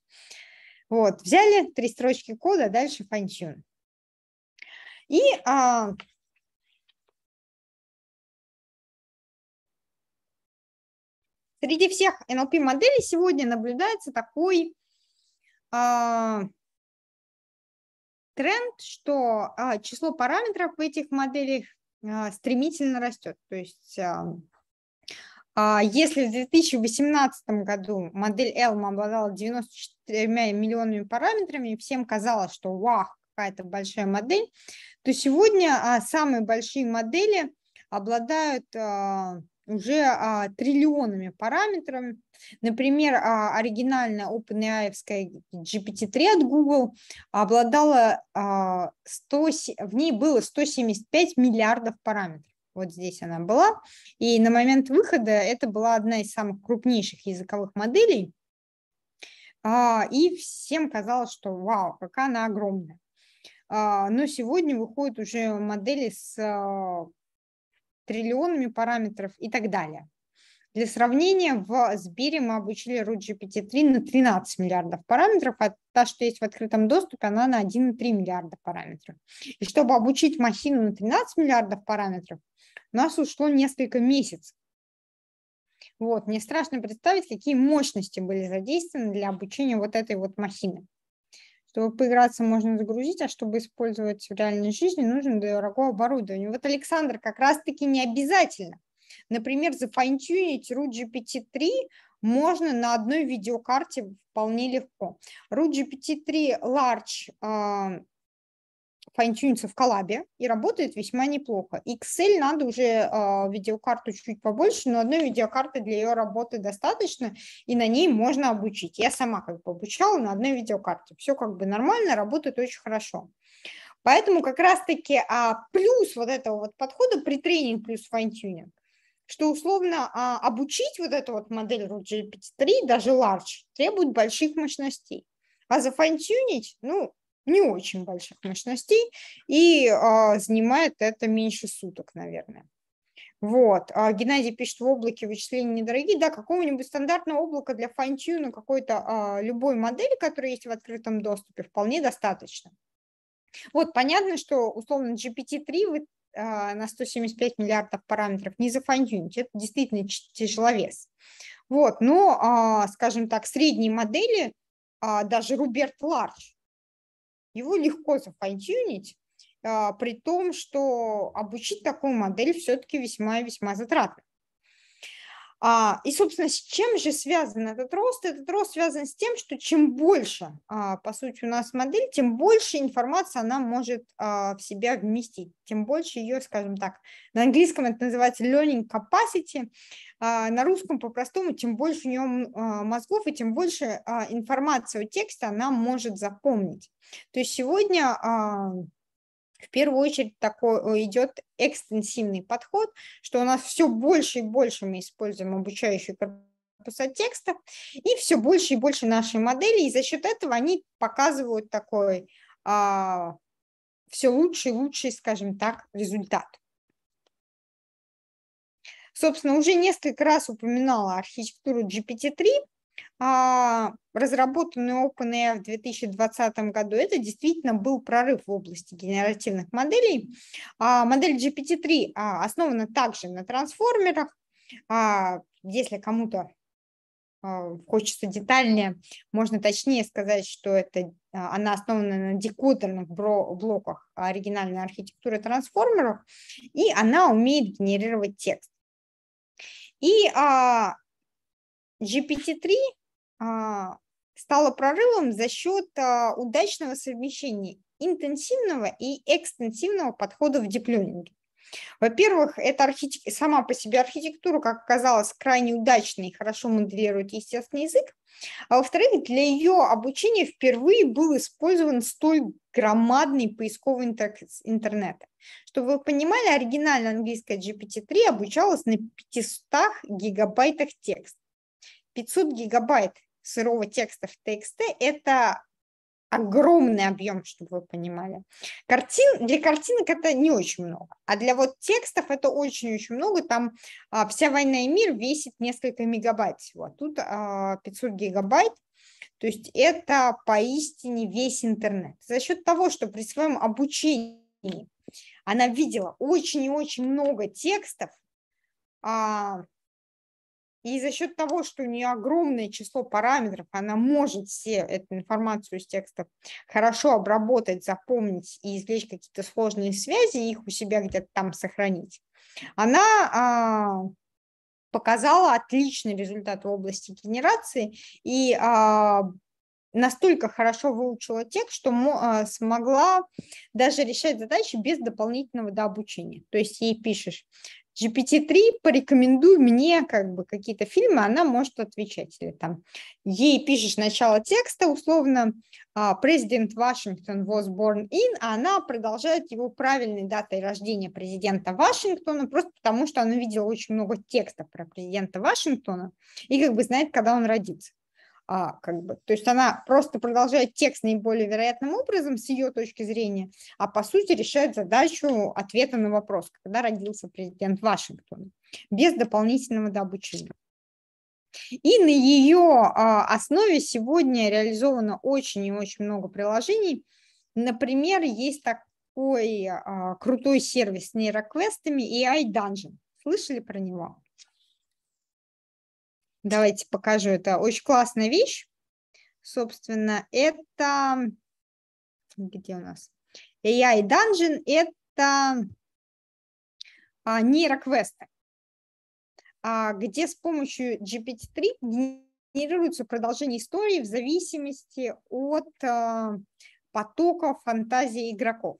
Вот, взяли три строчки кода, дальше фантюн. И а, среди всех NLP-моделей сегодня наблюдается такой а, тренд, что а, число параметров в этих моделях а, стремительно растет. То есть а, а, если в 2018 году модель Elm обладала 94 миллионами параметрами, и всем казалось, что вау, какая-то большая модель, то сегодня а, самые большие модели обладают а, уже а, триллионами параметров. Например, а, оригинальная OpenAI GPT-3 от Google обладала а, 100, в ней было 175 миллиардов параметров. Вот здесь она была. И на момент выхода это была одна из самых крупнейших языковых моделей. А, и всем казалось, что вау, какая она огромная. А, но сегодня выходят уже модели с а, триллионами параметров и так далее. Для сравнения, в Сбере мы обучили root GPT-3 на 13 миллиардов параметров, а та, что есть в открытом доступе, она на 1,3 миллиарда параметров. И чтобы обучить махину на 13 миллиардов параметров, у нас ушло несколько месяцев. Вот, мне страшно представить, какие мощности были задействованы для обучения вот этой вот махины. Чтобы поиграться, можно загрузить, а чтобы использовать в реальной жизни, нужно дорогое оборудование. Вот, Александр, как раз-таки не обязательно. Например, зафайнтюнить root GPT-3 можно на одной видеокарте вполне легко. root GPT-3 Large а, файнтюнится в коллабе и работает весьма неплохо. Excel надо уже э, видеокарту чуть побольше, но одной видеокарты для ее работы достаточно, и на ней можно обучить. Я сама как бы обучала на одной видеокарте. Все как бы нормально, работает очень хорошо. Поэтому как раз-таки а, плюс вот этого вот подхода при тренинг плюс файнтюнинг, что условно а, обучить вот эту вот модель RUT 3 даже large, требует больших мощностей. А зафантюнить, ну, не очень больших мощностей и а, занимает это меньше суток, наверное. Вот. А Геннадий пишет, в облаке вычисления недорогие. Да, какого-нибудь стандартного облака для файн-тюна какой-то а, любой модели, которая есть в открытом доступе, вполне достаточно. Вот, понятно, что условно GPT-3 вы а, на 175 миллиардов параметров не за зафантюните, это действительно тяжеловес. Вот, но, а, скажем так, средние модели, а, даже Руберт Ларш, его легко зафайнтюнить, а, при том, что обучить такую модель все-таки весьма и весьма затратно. А, и, собственно, с чем же связан этот рост? Этот рост связан с тем, что чем больше, а, по сути, у нас модель, тем больше информации она может в себя вместить, тем больше ее, скажем так, на английском это называется learning capacity, а, на русском по-простому, тем больше у него а, мозгов и тем больше а, информации у текста она может запомнить. То есть сегодня в первую очередь такой э, идет экстенсивный подход, что у нас все больше и больше мы используем обучающие корпуса текста, и все больше и больше наши модели, и за счет этого они показывают такой все лучший и лучший, скажем так, результат. Собственно, уже несколько раз упоминала архитектуру GPT-3, а, разработанную OpenAI в 2020 году. Это действительно был прорыв в области генеративных моделей. А, модель GPT-3 а, основана также на трансформерах. Если кому-то хочется детальнее, можно точнее сказать, что это она основана на декодерных блоках оригинальной архитектуры трансформеров, и она умеет генерировать текст. И а, GPT-3 а, стало прорывом за счет а, удачного совмещения интенсивного и экстенсивного подхода в диплюнинге. Во-первых, это архитек... сама по себе архитектура, как оказалось, крайне удачная и хорошо моделирует естественный язык. А во-вторых, для ее обучения впервые был использован столь громадный поисковый интер... интернета. Чтобы вы понимали, оригинально английская GPT-3 обучалась на 500 гигабайтах текста. 500 гигабайт сырого текста в TXT – это огромный объем, чтобы вы понимали. Картин, для картинок это не очень много, а для вот текстов это очень-очень много, там а, вся «Война и мир» весит несколько мегабайт всего, а тут а, 500 гигабайт, то есть это поистине весь интернет. За счет того, что при своем обучении она видела очень и очень много текстов, а, и за счет того, что у нее огромное число параметров, она может все эту информацию из текста хорошо обработать, запомнить и извлечь какие-то сложные связи, и их у себя где-то там сохранить. Она а, показала отличный результат в области генерации и а, настолько хорошо выучила текст, что а, смогла даже решать задачи без дополнительного дообучения. То есть ей пишешь, GPT-3 порекомендуй мне как бы какие-то фильмы, она может отвечать. Или там ей пишешь начало текста, условно, а, президент Вашингтон was born in, а она продолжает его правильной датой рождения президента Вашингтона, просто потому что она видела очень много текстов про президента Вашингтона и как бы знает, когда он родится а, как бы, то есть она просто продолжает текст наиболее вероятным образом с ее точки зрения, а по сути решает задачу ответа на вопрос, когда родился президент Вашингтон, без дополнительного добучения. И на ее а, основе сегодня реализовано очень и очень много приложений. Например, есть такой а, крутой сервис с нейроквестами AI Dungeon. Слышали про него? Давайте покажу. Это очень классная вещь. Собственно, это... Где у нас? AI Dungeon – это а, нейроквесты, а, где с помощью GPT-3 генерируется продолжение истории в зависимости от а, потока фантазии игроков.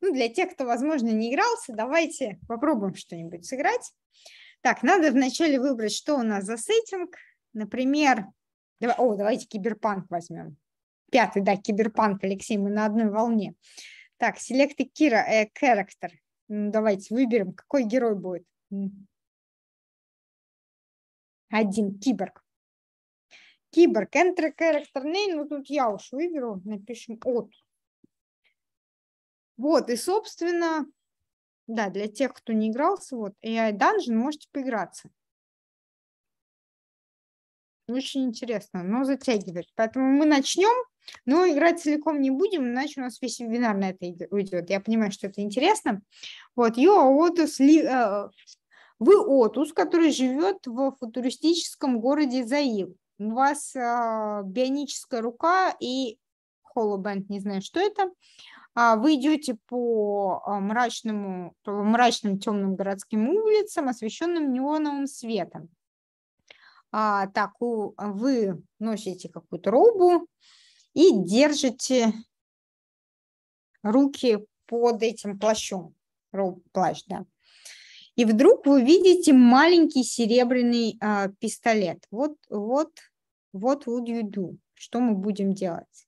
Ну, для тех, кто, возможно, не игрался, давайте попробуем что-нибудь сыграть. Так, надо вначале выбрать, что у нас за сеттинг. Например, давай, о, давайте киберпанк возьмем. Пятый, да, киберпанк, Алексей, мы на одной волне. Так, select Кира э, character. Ну, давайте выберем, какой герой будет. Один, киборг. Киборг, enter character name, ну тут я уж выберу, напишем от. Вот, и, собственно, да, для тех, кто не игрался, вот AI Dungeon, можете поиграться. Очень интересно, но затягивает. Поэтому мы начнем, но играть целиком не будем, иначе у нас весь вебинар на это уйдет. Я понимаю, что это интересно. Вот, Йоотус, э, вы Отус, который живет в футуристическом городе Заил. У вас э, бионическая рука и холобенд, не знаю, что это. А вы идете по а, мрачному, по мрачным темным городским улицам, освещенным неоновым светом. А, так, вы носите какую-то робу и держите руки под этим плащом, роб, плащ, да. И вдруг вы видите маленький серебряный э, пистолет. Вот, вот, вот вот you Что мы будем делать?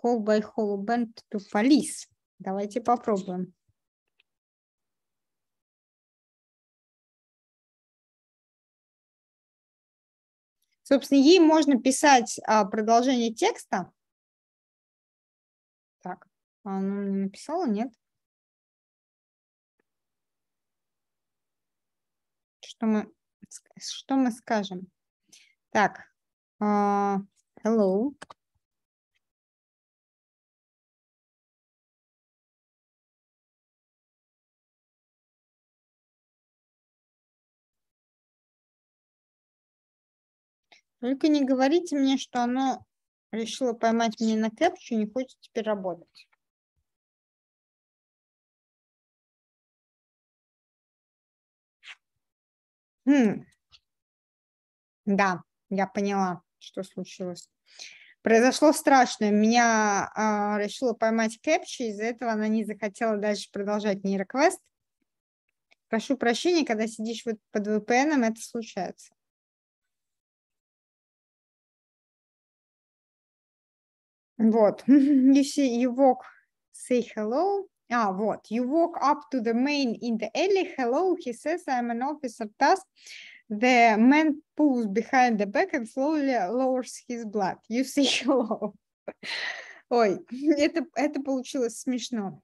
Call by Hollow Band to Police. Давайте попробуем. Собственно, ей можно писать а, продолжение текста. Так, а она мне написала, нет? Что мы, что мы скажем? Так, uh, hello. Только не говорите мне, что оно решило поймать меня на кэпчу и не хочет теперь работать. Хм. Да, я поняла, что случилось. Произошло страшное. Меня э, решила поймать кэпчи, из-за этого она не захотела дальше продолжать нейроквест. Прошу прощения, когда сидишь вот под VPN, это случается. Вот. You see, you walk, say hello. Ah, вот. You walk up to the man in the alley. Hello, he says, I'm an officer. Task. The man pulls behind the back and slowly lowers his blood. You say hello. Ой, это, это получилось смешно.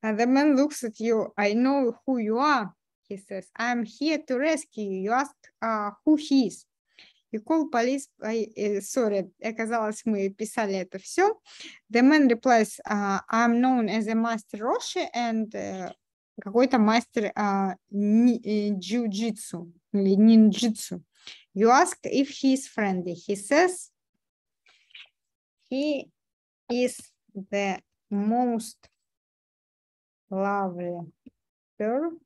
And the man looks at you. I know who you are. He says, I'm here to rescue you. You ask uh, who he is. You call police, I, sorry, оказалось, мы писали это все. The man replies, uh, I'm known as a master Roshi and uh, какой-то мастер uh, джиу-джитсу или нинджитсу. You ask if he is friendly. He says he is the most lovely person.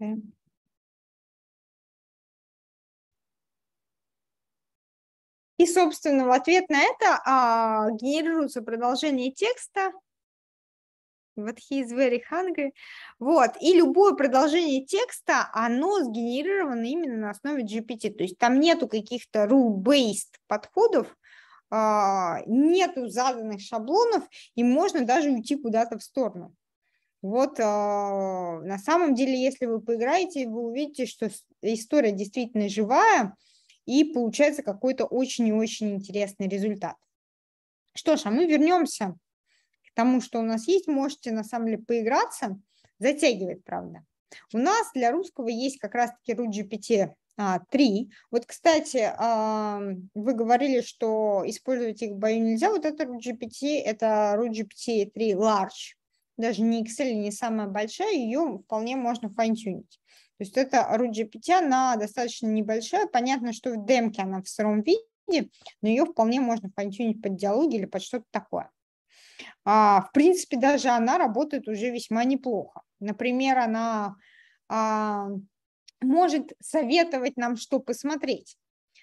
Okay. И, собственно, в ответ на это а, генерируется продолжение текста. Вот he is very hungry. Вот. И любое продолжение текста, оно сгенерировано именно на основе GPT. То есть там нету каких-то rule-based подходов, а, нету заданных шаблонов, и можно даже уйти куда-то в сторону. Вот а, на самом деле, если вы поиграете, вы увидите, что история действительно живая, и получается какой-то очень и очень интересный результат. Что ж, а мы вернемся к тому, что у нас есть. Можете на самом деле поиграться. Затягивает, правда. У нас для русского есть как раз-таки RootGPT 3. А, вот, кстати, а, вы говорили, что использовать их в бою нельзя. Вот это RootGPT, это RootGPT 3 Large. Даже не Excel, не самая большая, ее вполне можно файн-тюнить. То есть это орудие питья, она достаточно небольшая. Понятно, что в демке она в сыром виде, но ее вполне можно фантюнить под диалоги или под что-то такое. А, в принципе, даже она работает уже весьма неплохо. Например, она а, может советовать нам, что посмотреть.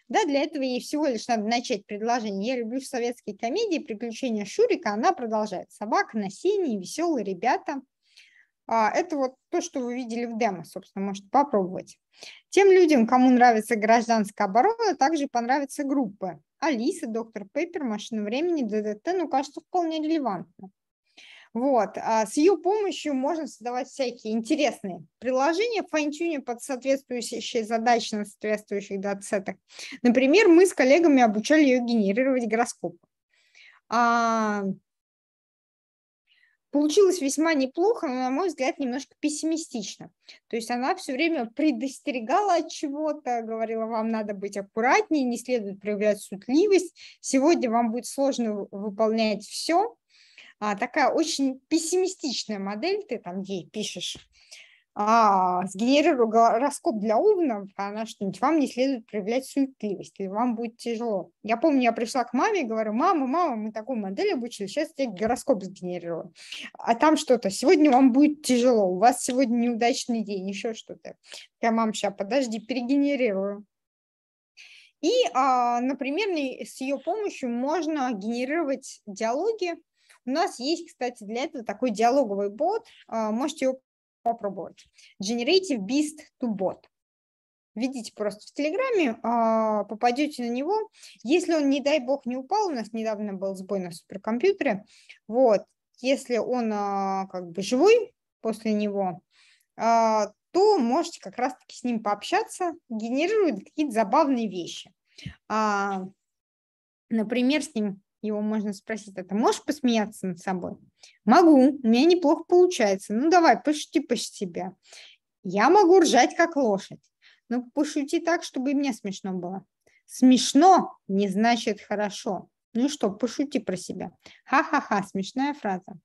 Да, для этого ей всего лишь надо начать предложение. Я люблю советские комедии, приключения Шурика, она продолжает. Собака на сене, веселые ребята. А, это вот то, что вы видели в демо, собственно, можете попробовать. Тем людям, кому нравится гражданская оборона, также понравятся группы. Алиса, Доктор Пеппер, Машина времени, ДДТ, ну, кажется, вполне релевантно. Вот. А с ее помощью можно создавать всякие интересные приложения, файн под соответствующие задачи на соответствующих датсетах. Например, мы с коллегами обучали ее генерировать гороскоп. А, получилось весьма неплохо, но, на мой взгляд, немножко пессимистично. То есть она все время предостерегала от чего-то, говорила, вам надо быть аккуратнее, не следует проявлять сутливость, сегодня вам будет сложно выполнять все. А, такая очень пессимистичная модель, ты там ей пишешь а, сгенерирую гороскоп для умного, она что-нибудь, вам не следует проявлять суетливость, или вам будет тяжело. Я помню, я пришла к маме и говорю, мама, мама, мы такую модель обучили, сейчас я гороскоп сгенерирую. А там что-то, сегодня вам будет тяжело, у вас сегодня неудачный день, еще что-то. Я, мам, сейчас, подожди, перегенерирую. И, а, например, с ее помощью можно генерировать диалоги, у нас есть, кстати, для этого такой диалоговый бот. А, можете его попробовать. Generative Beast to Bot. Введите просто в Телеграме, а, попадете на него. Если он, не дай бог, не упал, у нас недавно был сбой на суперкомпьютере, вот, если он а, как бы живой после него, а, то можете как раз-таки с ним пообщаться, генерирует какие-то забавные вещи. Например, с ним его можно спросить, а ты можешь посмеяться над собой? Могу, у меня неплохо получается. Ну давай, пошути по себе. Я могу ржать, как лошадь, но ну, пошути так, чтобы и мне смешно было. Смешно не значит хорошо. Ну и что, пошути про себя. Ха-ха-ха, смешная фраза.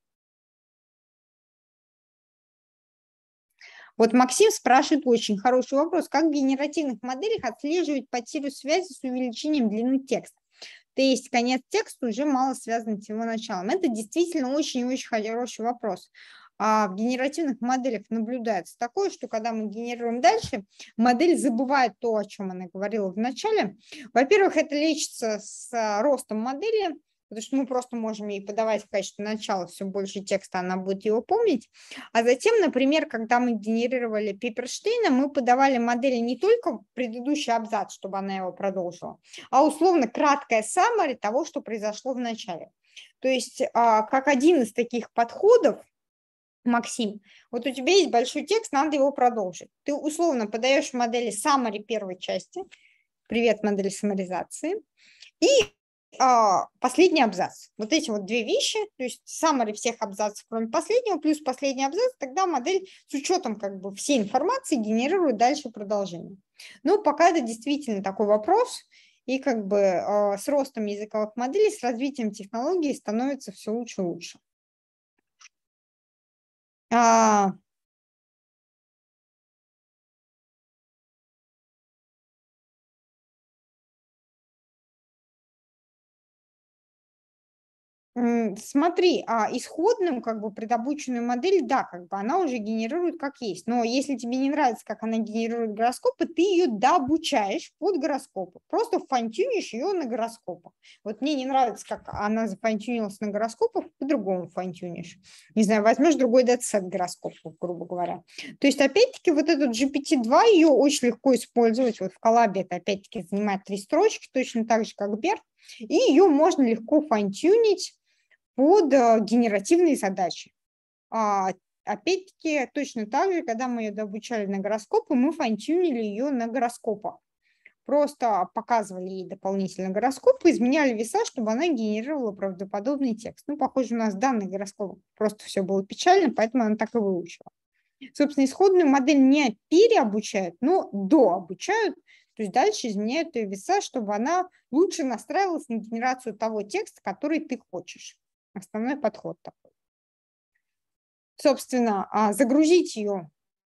Вот Максим спрашивает очень хороший вопрос. Как в генеративных моделях отслеживать потерю связи с увеличением длины текста? то есть конец текста уже мало связан с его началом. Это действительно очень-очень хороший вопрос. А в генеративных моделях наблюдается такое, что когда мы генерируем дальше, модель забывает то, о чем она говорила в начале. Во-первых, это лечится с э, ростом модели, потому что мы просто можем ей подавать в качестве начала все больше текста, она будет его помнить. А затем, например, когда мы генерировали Пиперштейна, мы подавали модели не только предыдущий абзац, чтобы она его продолжила, а условно краткое summary того, что произошло в начале. То есть а, как один из таких подходов, Максим, вот у тебя есть большой текст, надо его продолжить. Ты условно подаешь модели summary первой части, привет модель самаризации, и а, последний абзац. Вот эти вот две вещи, то есть summary всех абзацев, кроме последнего, плюс последний абзац, тогда модель с учетом как бы всей информации генерирует дальше продолжение. Но ну, пока это действительно такой вопрос, и как бы а, с ростом языковых моделей, с развитием технологий становится все лучше и лучше. А, Смотри, а исходным, как бы предобученную модель, да, как бы она уже генерирует как есть. Но если тебе не нравится, как она генерирует гороскопы, ты ее дообучаешь под гороскопы. Просто фантюнишь ее на гороскопах. Вот мне не нравится, как она зафантюнилась на гороскопах, по-другому фантюнишь. Не знаю, возьмешь другой датсет гороскопов, грубо говоря. То есть, опять-таки, вот этот GPT-2 ее очень легко использовать. Вот в коллабе это, опять-таки, занимает три строчки, точно так же, как Берт. И ее можно легко фантюнить под э, генеративные задачи. А опять-таки, точно так же, когда мы ее обучали на гороскопы, мы фантюнили ее на гороскопах. Просто показывали ей дополнительно гороскоп и изменяли веса, чтобы она генерировала правдоподобный текст. Ну, похоже, у нас данный гороскоп просто все было печально, поэтому она так и выучила. Собственно, исходную модель не переобучают, но дообучают, то есть дальше изменяют ее веса, чтобы она лучше настраивалась на генерацию того текста, который ты хочешь. Основной подход такой. Собственно, а загрузить ее,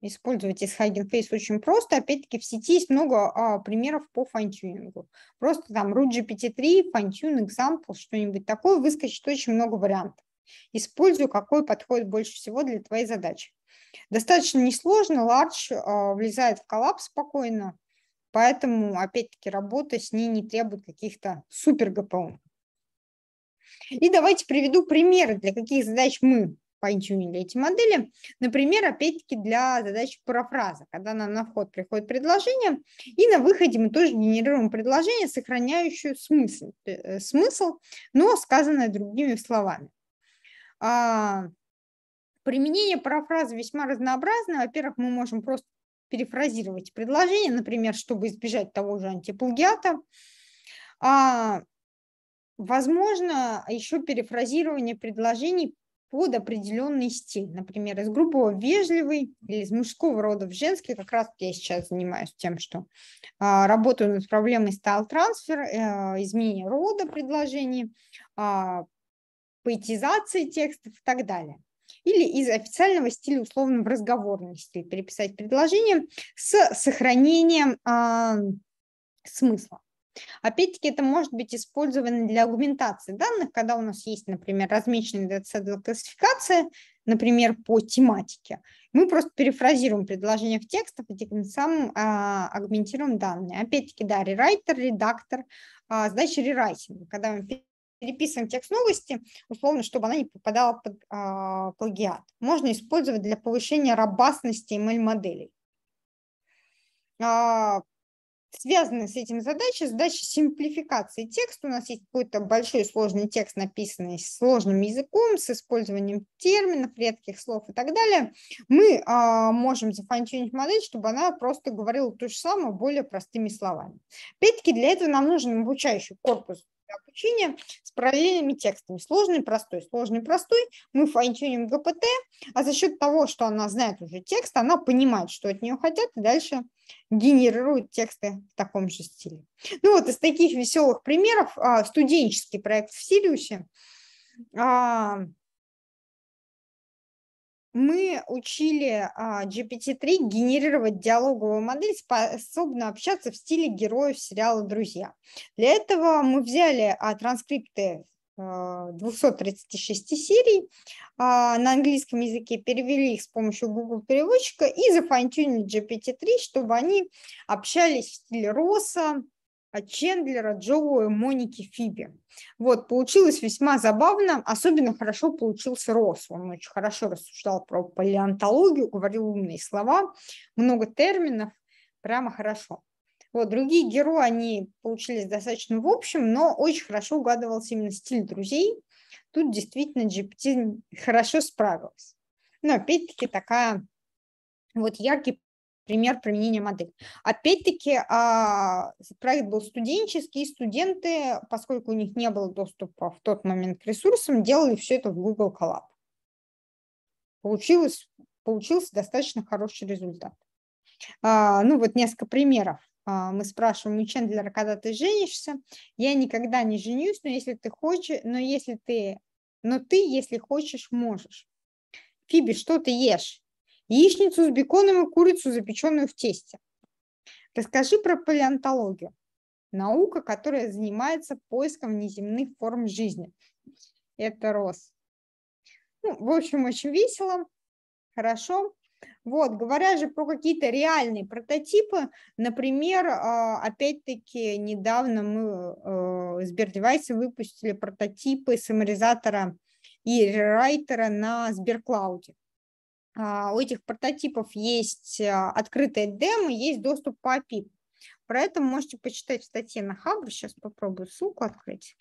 использовать из Face очень просто. Опять-таки в сети есть много а, примеров по фантюнингу. Просто там root GPT-3, fine example, что-нибудь такое, выскочит очень много вариантов. Используй, какой подходит больше всего для твоей задачи. Достаточно несложно, large а, влезает в коллапс спокойно, поэтому, опять-таки, работа с ней не требует каких-то супер ГПУ. И давайте приведу примеры, для каких задач мы поинтюнили эти модели. Например, опять-таки для задачи парафраза, когда нам на вход приходит предложение, и на выходе мы тоже генерируем предложение, сохраняющее смысл, э, э, смысл но сказанное другими словами. А, применение парафраза весьма разнообразно. Во-первых, мы можем просто перефразировать предложение, например, чтобы избежать того же антиплагиата. А, Возможно, еще перефразирование предложений под определенный стиль. Например, из грубого в вежливый или из мужского рода в женский. Как раз я сейчас занимаюсь тем, что а, работаю над проблемой стайл-трансфер, а, э, изменение рода предложений, а, поэтизации текстов и так далее. Или из официального стиля условно в разговорный стиль переписать предложение с сохранением а, смысла. Опять-таки это может быть использовано для аугментации данных, когда у нас есть, например, размеченная для классификации, например, по тематике. Мы просто перефразируем предложения в текстах и тем самым а, агментируем данные. Опять-таки, да, рерайтер, редактор, а, задача рерайтинга, когда мы переписываем текст новости, условно, чтобы она не попадала под а, плагиат. Можно использовать для повышения робастности ML-моделей. А, связаны с этим задача, задача симплификации текста. У нас есть какой-то большой сложный текст, написанный сложным языком, с использованием терминов, редких слов и так далее. Мы а, можем зафанчунить модель, чтобы она просто говорила то же самое более простыми словами. Опять-таки для этого нам нужен обучающий корпус обучения с параллельными текстами. Сложный, простой, сложный, простой. Мы файн-тюним ГПТ, а за счет того, что она знает уже текст, она понимает, что от нее хотят, и дальше генерирует тексты в таком же стиле. Ну вот из таких веселых примеров а, студенческий проект в Сириусе а, мы учили а, GPT-3 генерировать диалоговую модель, способную общаться в стиле героев сериала «Друзья». Для этого мы взяли а, транскрипты 236 а, серий на английском языке, перевели их с помощью Google переводчика и зафантюнили GPT-3, чтобы они общались в стиле Росса, от Чендлера, и Моники, Фиби. Вот, получилось весьма забавно, особенно хорошо получился Росс, он очень хорошо рассуждал про палеонтологию, говорил умные слова, много терминов, прямо хорошо. Вот, другие герои, они получились достаточно в общем, но очень хорошо угадывался именно стиль друзей. Тут действительно GPT хорошо справилась. Но опять-таки такая вот яркий пример применения модели. Опять-таки, а, проект был студенческий, и студенты, поскольку у них не было доступа в тот момент к ресурсам, делали все это в Google Collab. Получилось, получился достаточно хороший результат. А, ну вот несколько примеров. А, мы спрашиваем у «Ну, Чендлера, когда ты женишься. Я никогда не женюсь, но если ты хочешь, но если ты, но ты, если хочешь, можешь. Фиби, что ты ешь? яичницу с беконом и курицу, запеченную в тесте. Расскажи про палеонтологию. Наука, которая занимается поиском неземных форм жизни. Это РОС. Ну, в общем, очень весело, хорошо. Вот, говоря же про какие-то реальные прототипы, например, а, опять-таки недавно мы э, с Бердевайса выпустили прототипы саморизатора и рерайтера на Сберклауде. А, у этих прототипов есть а, открытая демо, есть доступ по API. Про это можете почитать в статье на Хабре. Сейчас попробую ссылку открыть.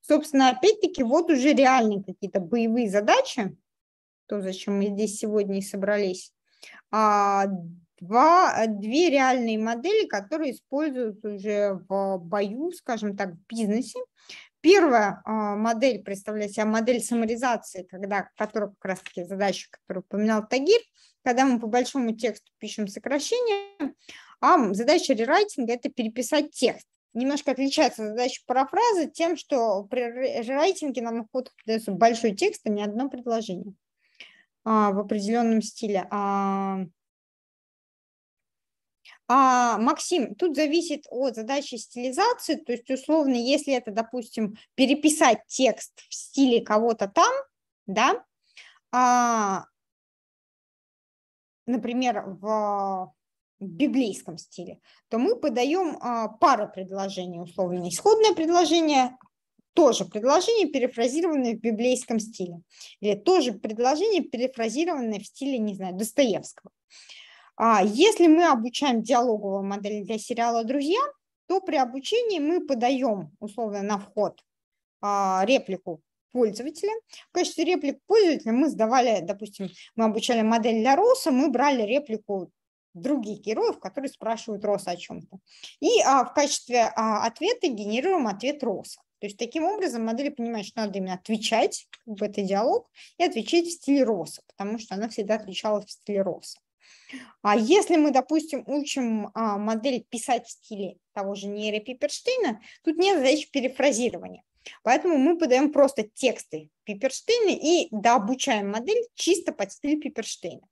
Собственно, опять-таки, вот уже реальные какие-то боевые задачи, то, зачем мы здесь сегодня и собрались. А, два, э, две реальные модели, которые используются уже в бою, скажем так, в бизнесе. Первая а, модель представляет себя модель саморизации, когда, которая как раз-таки задача, которую упоминал Тагир, когда мы по большому тексту пишем сокращение, а задача рерайтинга – это переписать текст немножко отличается задача парафразы тем, что при рерайтинге нам на вход дается большой текст, а не одно предложение а, в определенном стиле. А а, Максим, тут зависит от задачи стилизации, то есть условно, если это, допустим, переписать текст в стиле кого-то там, да, а, например, в библейском стиле, то мы подаем а, пару предложений, условно, исходное предложение, тоже предложение, перефразированное в библейском стиле, или тоже предложение, перефразированное в стиле, не знаю, Достоевского. А если мы обучаем диалоговую модель для сериала «Друзья», то при обучении мы подаем условно на вход а, реплику пользователя. В качестве реплик пользователя мы сдавали, допустим, мы обучали модель для Роса, мы брали реплику других героев, которые спрашивают Роса о чем-то. И а, в качестве а, ответа генерируем ответ Роса. То есть таким образом модель понимает, что надо именно отвечать в этот диалог и отвечать в стиле Роса, потому что она всегда отвечала в стиле Роса. А если мы, допустим, учим а, модель писать в стиле того же Нейра Пиперштейна, тут нет задачи перефразирования. Поэтому мы подаем просто тексты Пиперштейна и дообучаем модель чисто под стиль Пиперштейна.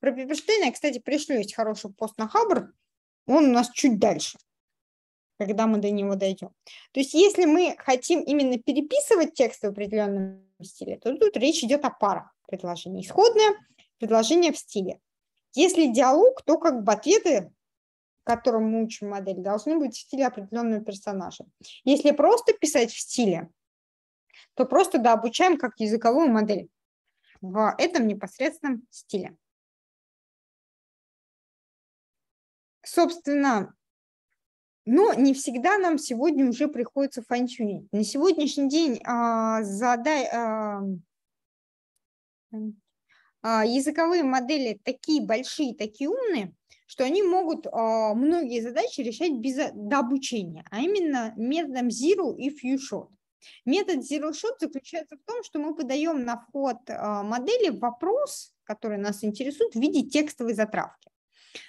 Про Пиперштейна кстати, пришлю, есть хороший пост на Хабр, он у нас чуть дальше, когда мы до него дойдем. То есть если мы хотим именно переписывать тексты в определенном стиле, то тут речь идет о парах предложений. Исходное предложение в стиле. Если диалог, то как бы ответы, которым мы учим модель, должны быть в стиле определенного персонажа. Если просто писать в стиле, то просто дообучаем как языковую модель в этом непосредственном стиле. Собственно, но ну, не всегда нам сегодня уже приходится фанчунить. На сегодняшний день а, задай... А, а, языковые модели такие большие, такие умные, что они могут а, многие задачи решать без э, до обучения, а именно методом zero и few shot. Метод zero shot заключается в том, что мы подаем на вход а, модели вопрос, который нас интересует, в виде текстовой затравки.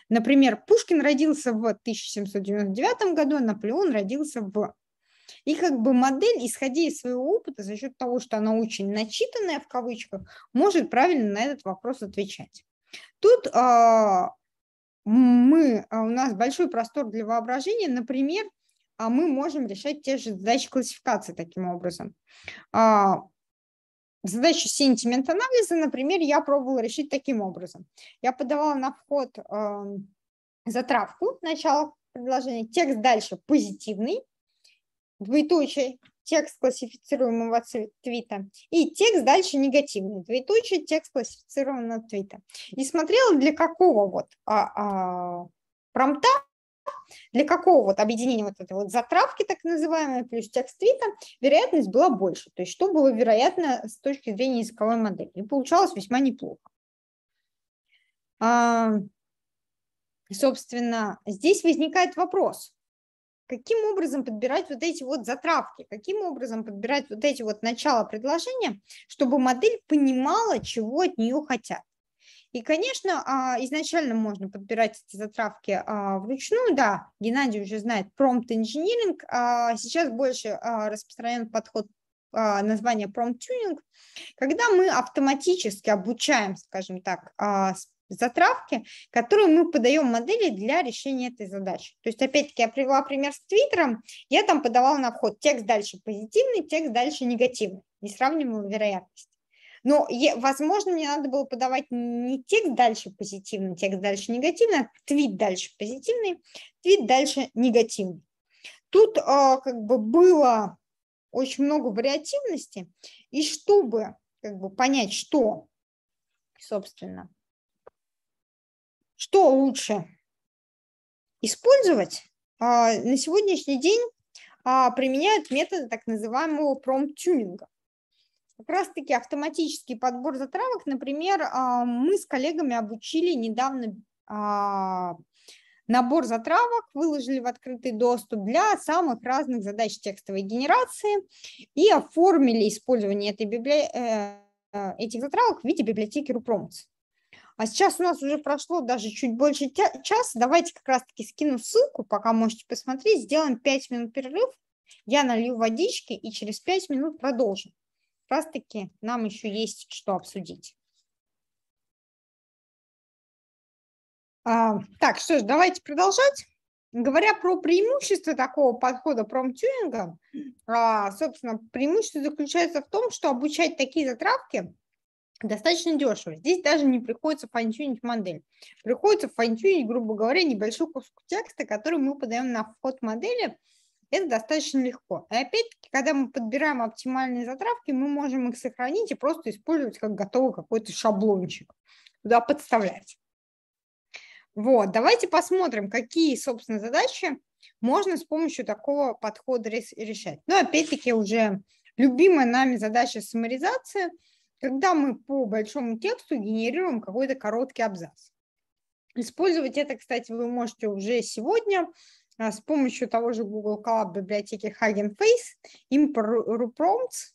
Например, Пушкин родился в 1799 году, Наполеон родился в и как бы модель, исходя из своего опыта, за счет того, что она очень начитанная, в кавычках, может правильно на этот вопрос отвечать. Тут а, мы, а, у нас большой простор для воображения, например, а мы можем решать те же задачи классификации таким образом. А, задачу сентимент анализа, например, я пробовала решить таким образом. Я подавала на вход э, затравку, начало предложения, текст дальше позитивный, двоеточие, текст классифицируемого твита. И текст дальше негативный, двоеточие, текст классифицированного твита. И смотрела, для какого вот а, а, промта, для какого вот объединения вот этой вот затравки так называемой плюс текст твита вероятность была больше. То есть что было вероятно с точки зрения языковой модели. И получалось весьма неплохо. А, собственно, здесь возникает вопрос – каким образом подбирать вот эти вот затравки, каким образом подбирать вот эти вот начала предложения, чтобы модель понимала, чего от нее хотят. И, конечно, а, изначально можно подбирать эти затравки а, вручную, да, Геннадий уже знает prompt engineering, а, сейчас больше распространен подход названия prompt tuning, когда мы автоматически обучаем, скажем так, затравки, которую мы подаем модели для решения этой задачи. То есть, опять-таки, я привела пример с Твиттером, я там подавала на вход текст дальше позитивный, текст дальше негативный, не сравнивала вероятность. Но, возможно, мне надо было подавать не текст дальше позитивный, текст дальше негативный, а твит дальше позитивный, твит дальше негативный. Тут э, как бы было очень много вариативности, и чтобы как бы понять, что, собственно, что лучше использовать? А, на сегодняшний день а, применяют методы так называемого промт-тюнинга. Как раз-таки автоматический подбор затравок, например, а, мы с коллегами обучили недавно набор затравок, выложили в открытый доступ для самых разных задач текстовой генерации и оформили использование этой библи... Э, э, этих затравок в виде библиотеки Рупромц. А сейчас у нас уже прошло даже чуть больше часа. Давайте как раз-таки скину ссылку, пока можете посмотреть. Сделаем 5 минут перерыв. Я налью водички и через 5 минут продолжим. Как раз-таки нам еще есть что обсудить. А, так, что ж, давайте продолжать. Говоря про преимущество такого подхода промтюнинга, а, собственно, преимущество заключается в том, что обучать такие затравки – достаточно дешево. Здесь даже не приходится файнтюнить модель. Приходится файнтюнить, грубо говоря, небольшой кусок текста, который мы подаем на вход модели. Это достаточно легко. И опять-таки, когда мы подбираем оптимальные затравки, мы можем их сохранить и просто использовать как готовый какой-то шаблончик, туда подставлять. Вот, давайте посмотрим, какие, собственно, задачи можно с помощью такого подхода решать. Ну, опять-таки уже любимая нами задача саморизация – когда мы по большому тексту генерируем какой-то короткий абзац. Использовать это, кстати, вы можете уже сегодня а, с помощью того же Google Colab библиотеки Hugging Face, prompts.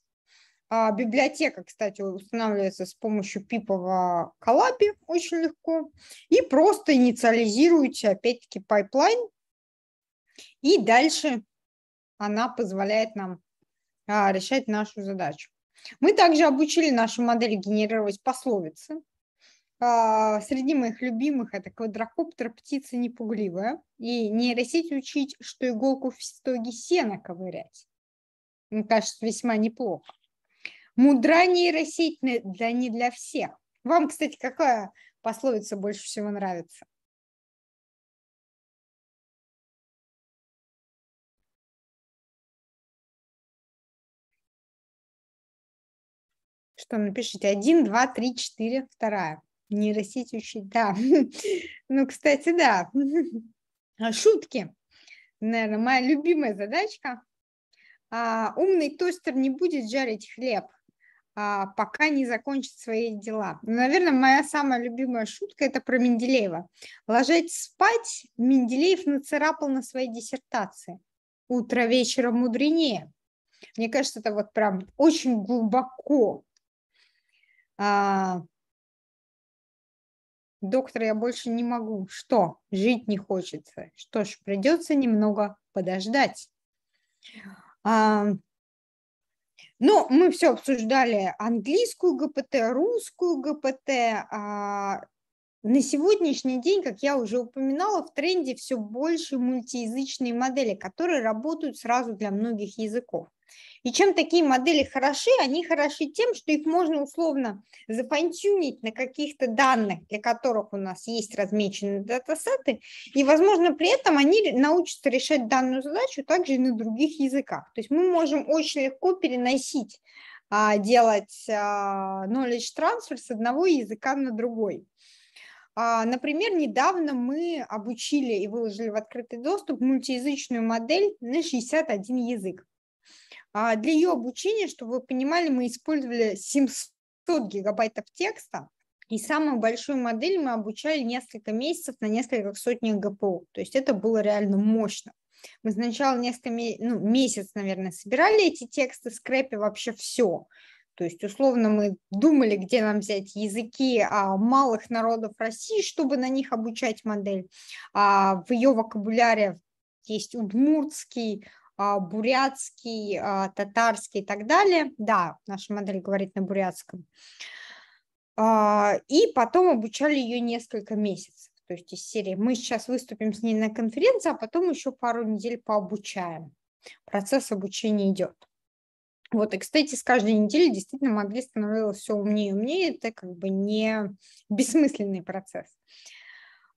А, библиотека, кстати, устанавливается с помощью пипового Colab очень легко. И просто инициализируете, опять-таки, пайплайн. И дальше она позволяет нам а, решать нашу задачу. Мы также обучили нашу модель генерировать пословицы. А, среди моих любимых это квадрокоптер «Птица непугливая» и нейросеть учить, что иголку в стоге сена ковырять. Мне кажется, весьма неплохо. Мудра нейросеть для не для всех. Вам, кстати, какая пословица больше всего нравится? просто напишите один два три четыре вторая. Нейросеть учить, да. Ну, кстати, да. А шутки. Наверное, моя любимая задачка. А, умный тостер не будет жарить хлеб, а, пока не закончит свои дела. Ну, Наверное, моя самая любимая шутка – это про Менделеева. Ложитесь спать, Менделеев нацарапал на своей диссертации. Утро вечера мудренее. Мне кажется, это вот прям очень глубоко а, доктор, я больше не могу. Что? Жить не хочется. Что ж, придется немного подождать. А, ну, мы все обсуждали английскую ГПТ, русскую ГПТ. А, на сегодняшний день, как я уже упоминала, в тренде все больше мультиязычные модели, которые работают сразу для многих языков. И чем такие модели хороши? Они хороши тем, что их можно условно зафантюнить на каких-то данных, для которых у нас есть размеченные датасеты, и, возможно, при этом они научатся решать данную задачу также и на других языках. То есть мы можем очень легко переносить а, делать а, knowledge transfer с одного языка на другой. А, например, недавно мы обучили и выложили в открытый доступ мультиязычную модель на 61 язык. А для ее обучения, чтобы вы понимали, мы использовали 700 гигабайтов текста, и самую большую модель мы обучали несколько месяцев на несколько сотнях ГПУ. То есть это было реально мощно. Мы сначала несколько ну, месяц, наверное, собирали эти тексты, скрепя вообще все. То есть, условно, мы думали, где нам взять языки а, малых народов России, чтобы на них обучать модель. А, в ее вокабуляре есть удмуртский, а, бурятский, а, татарский и так далее. Да, наша модель говорит на бурятском. А, и потом обучали ее несколько месяцев. То есть из серии мы сейчас выступим с ней на конференции, а потом еще пару недель пообучаем. Процесс обучения идет. Вот, и, кстати, с каждой недели действительно модель становилась все умнее и умнее. Это как бы не бессмысленный процесс.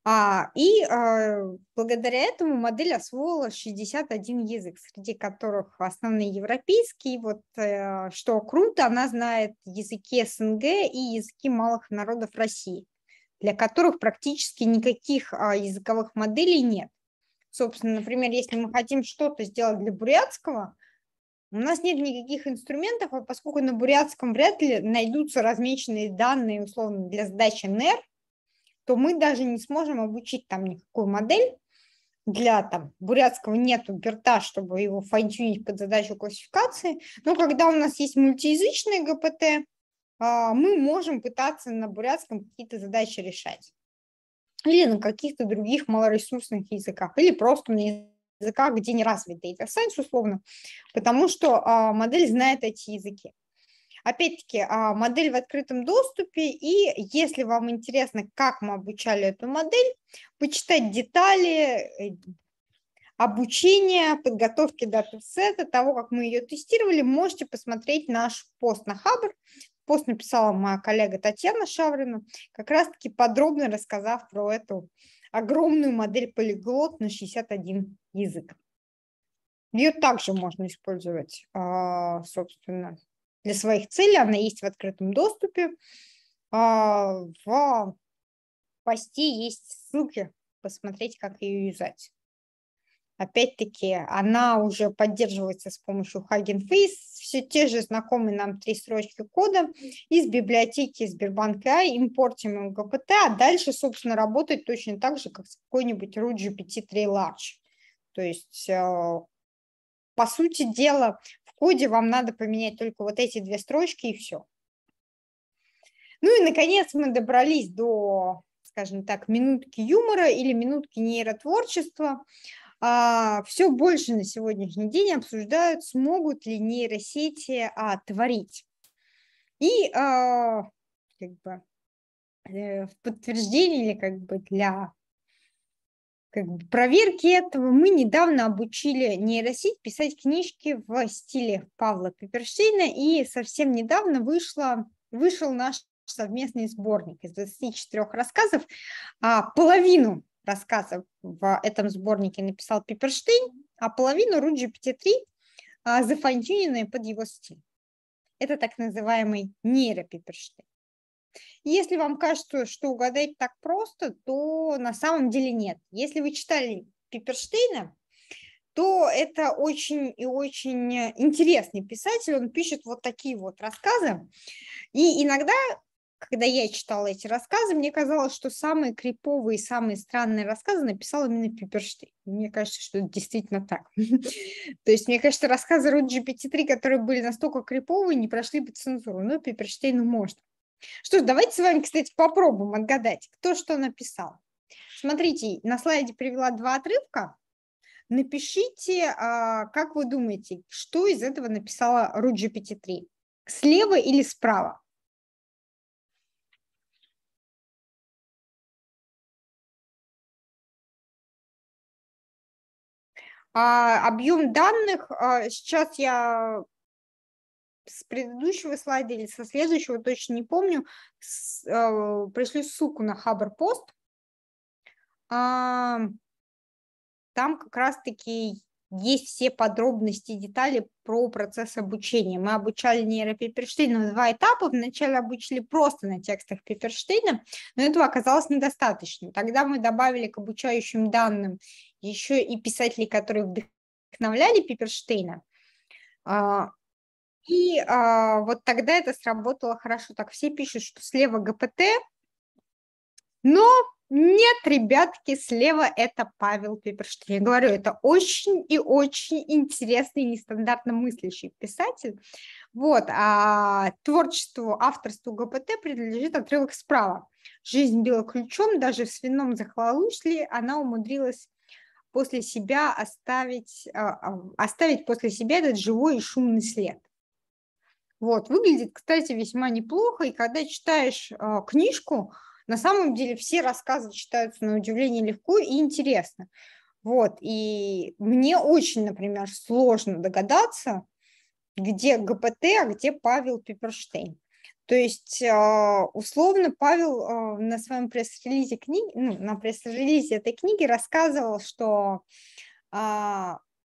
А, и а, благодаря этому модель освоила 61 язык, среди которых основные европейские. Вот а, что круто, она знает языки СНГ и языки малых народов России, для которых практически никаких а, языковых моделей нет. Собственно, например, если мы хотим что-то сделать для бурятского, у нас нет никаких инструментов, а поскольку на бурятском вряд ли найдутся размеченные данные, условно, для сдачи НЕР, то мы даже не сможем обучить там никакую модель для там бурятского нету берта, чтобы его файнтюнить под задачу классификации. Но когда у нас есть мультиязычный ГПТ, а, мы можем пытаться на бурятском какие-то задачи решать. Или на каких-то других малоресурсных языках, или просто на языках, где не развит Data Science условно, потому что а, модель знает эти языки. Опять-таки, а, модель в открытом доступе, и если вам интересно, как мы обучали эту модель, почитать детали, э, обучения, подготовки датасета, того, как мы ее тестировали, можете посмотреть наш пост на Хабр. Пост написала моя коллега Татьяна Шаврина, как раз-таки подробно рассказав про эту огромную модель полиглот на 61 язык. Ее также можно использовать, а, собственно, для своих целей, она есть в открытом доступе. А, в посте есть ссылки, посмотреть, как ее юзать. Опять-таки, она уже поддерживается с помощью Hugging Face, все те же знакомые нам три строчки кода из библиотеки Сбербанк AI, а импортим МГПТ, а дальше, собственно, работает точно так же, как с какой-нибудь RUT GPT 3 Large. То есть, э, по сути дела, коде вам надо поменять только вот эти две строчки и все. Ну и, наконец, мы добрались до, скажем так, минутки юмора или минутки нейротворчества. А, все больше на сегодняшний день обсуждают, смогут ли нейросети а, творить. И а, как бы э, в подтверждение или как бы для как бы проверки этого мы недавно обучили нейросеть писать книжки в стиле Павла Пиперштейна, и совсем недавно вышло, вышел наш совместный сборник из 24 рассказов. А половину рассказов в этом сборнике написал Пиперштейн, а половину Руджи 53 а, зафантюненные под его стиль. Это так называемый нейропиперштейн. Если вам кажется, что угадать так просто, то на самом деле нет. Если вы читали Пиперштейна, то это очень и очень интересный писатель. Он пишет вот такие вот рассказы. И иногда, когда я читала эти рассказы, мне казалось, что самые криповые, самые странные рассказы написал именно Пиперштейн. Мне кажется, что это действительно так. То есть, мне кажется, рассказы Руджи 53, которые были настолько криповые, не прошли бы цензуру. Но Пиперштейну можно. Что ж, давайте с вами, кстати, попробуем отгадать, кто что написал. Смотрите, на слайде привела два отрывка. Напишите, а, как вы думаете, что из этого написала RuGPT-3? Слева или справа? А, объем данных, а, сейчас я с предыдущего слайда или со следующего, точно не помню, с, э, пришли ссылку на Хабр-пост. А, там как раз-таки есть все подробности детали про процесс обучения. Мы обучали нейропиперштейна в два этапа. Вначале обучили просто на текстах Пиперштейна, но этого оказалось недостаточно. Тогда мы добавили к обучающим данным еще и писателей, которые вдохновляли Пиперштейна. А, и а, вот тогда это сработало хорошо. Так все пишут, что слева ГПТ, но нет, ребятки, слева это Павел Пиперштейн. Я говорю, это очень и очень интересный нестандартно мыслящий писатель. Вот, а творчеству, авторству ГПТ принадлежит отрывок справа. «Жизнь била ключом, даже в свином захолосле она умудрилась после себя оставить, а, а, оставить после себя этот живой и шумный след. Вот, выглядит, кстати, весьма неплохо, и когда читаешь э, книжку, на самом деле все рассказы читаются на удивление легко и интересно. Вот, и мне очень, например, сложно догадаться, где ГПТ, а где Павел Пиперштейн. То есть, а, условно, Павел а, на своем пресс-релизе книги, ну, на пресс-релизе этой книги рассказывал, что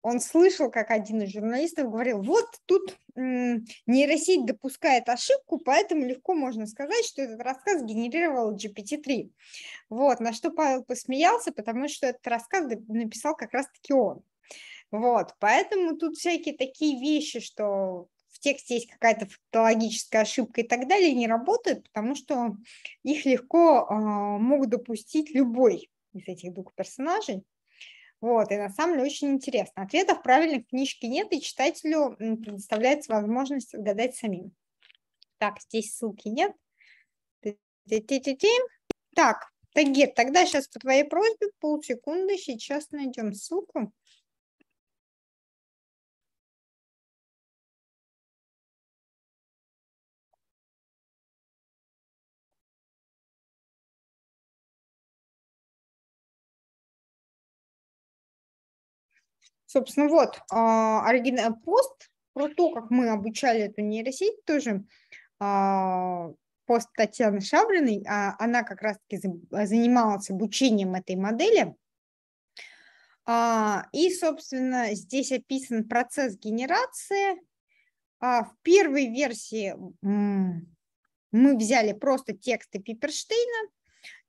он слышал, как один из журналистов говорил, вот тут нейросеть допускает ошибку, поэтому легко можно сказать, что этот рассказ генерировал GPT-3. Вот, на что Павел посмеялся, потому что этот рассказ написал как раз-таки он. Вот, поэтому тут всякие такие вещи, что в тексте есть какая-то фактологическая ошибка и так далее, не работают, потому что их легко э, мог допустить любой из этих двух персонажей. Вот, и на самом деле очень интересно. Ответов правильных книжки нет, и читателю предоставляется возможность отгадать самим. Так, здесь ссылки нет. Так, Тагир, тогда сейчас по твоей просьбе полсекунды сейчас найдем ссылку. Собственно, вот а, пост про то, как мы обучали эту нейросеть, тоже а, пост Татьяны Шавриной, а, она как раз-таки занималась обучением этой модели. И, собственно, здесь описан процесс генерации. В первой версии мы взяли просто тексты Пиперштейна,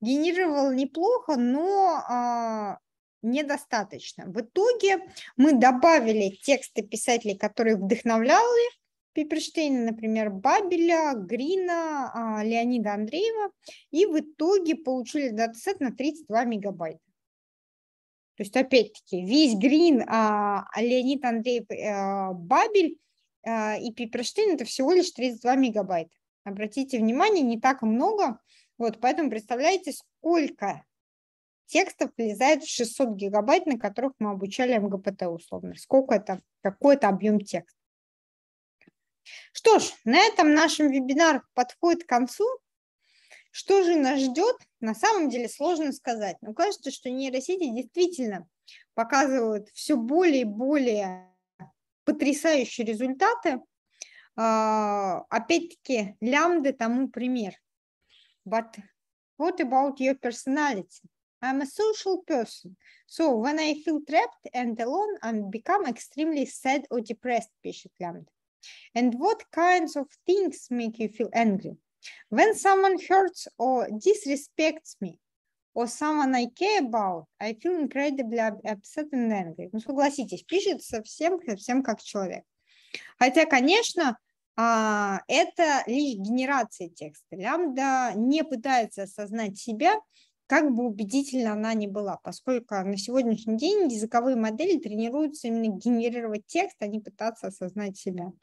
генерировал неплохо, но недостаточно. В итоге мы добавили тексты писателей, которые вдохновляли Пиперштейна, например, Бабеля, Грина, а, Леонида Андреева, и в итоге получили датасет на 32 мегабайта. То есть, опять-таки, весь Грин, а, Леонид Андреев, э, Бабель э, и Пиперштейн – это всего лишь 32 мегабайта. Обратите внимание, не так много. Вот, поэтому представляете, сколько текстов влезает в 600 гигабайт, на которых мы обучали МГПТ условно. Сколько это, какой это объем текста. Что ж, на этом наш вебинар подходит к концу. Что же нас ждет, на самом деле сложно сказать. Но кажется, что нейросети действительно показывают все более и более потрясающие результаты. А, опять-таки, лямды тому пример. But what about your personality? I'm a social person. So when I feel trapped and alone, I become extremely sad or depressed, пишет Лямбда. And what kinds of things make you feel angry? When someone hurts or disrespects me, or someone I care about, I feel incredibly upset and angry. Ну, согласитесь, пишет совсем, совсем как человек. Хотя, конечно, это лишь генерация текста. Лямбда не пытается осознать себя как бы убедительно она ни была, поскольку на сегодняшний день языковые модели тренируются именно генерировать текст, а не пытаться осознать себя.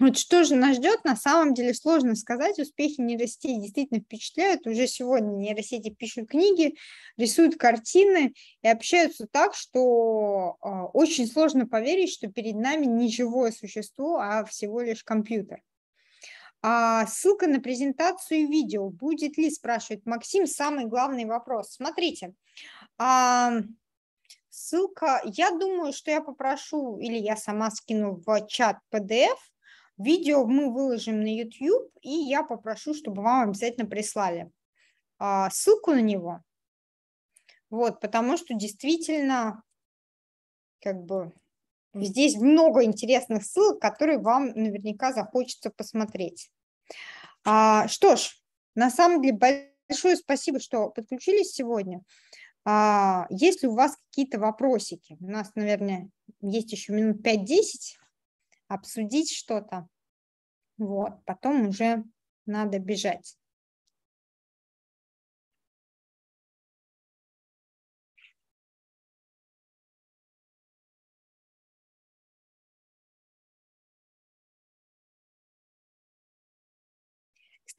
Вот что же нас ждет, на самом деле сложно сказать. Успехи нейросетей действительно впечатляют. Уже сегодня нейросети пишут книги, рисуют картины и общаются так, что а, очень сложно поверить, что перед нами не живое существо, а всего лишь компьютер. А, ссылка на презентацию видео. Будет ли, спрашивает Максим, самый главный вопрос. Смотрите, а, ссылка, я думаю, что я попрошу, или я сама скину в чат PDF, видео мы выложим на YouTube, и я попрошу, чтобы вам обязательно прислали а, ссылку на него. Вот, потому что действительно, как бы, здесь много интересных ссылок, которые вам наверняка захочется посмотреть. А, что ж, на самом деле большое спасибо, что подключились сегодня. А, есть ли у вас какие-то вопросики? У нас, наверное, есть еще минут 5-10 обсудить что-то. Вот, потом уже надо бежать.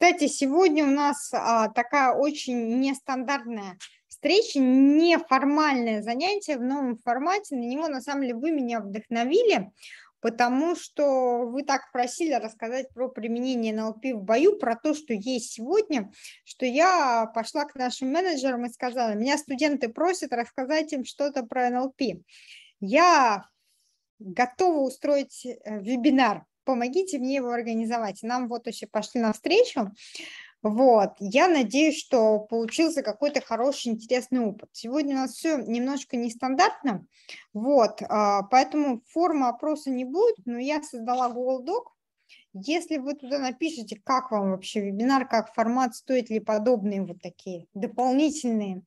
Кстати, сегодня у нас а, такая очень нестандартная встреча, неформальное занятие в новом формате. На него, на самом деле, вы меня вдохновили, потому что вы так просили рассказать про применение НЛП в бою, про то, что есть сегодня, что я пошла к нашим менеджерам и сказала, меня студенты просят рассказать им что-то про НЛП. Я готова устроить э, вебинар помогите мне его организовать. Нам вот еще пошли на встречу. Вот, я надеюсь, что получился какой-то хороший, интересный опыт. Сегодня у нас все немножко нестандартно, вот, а, поэтому форма опроса не будет, но я создала Google Doc. Если вы туда напишите, как вам вообще вебинар, как формат, стоит ли подобные вот такие дополнительные,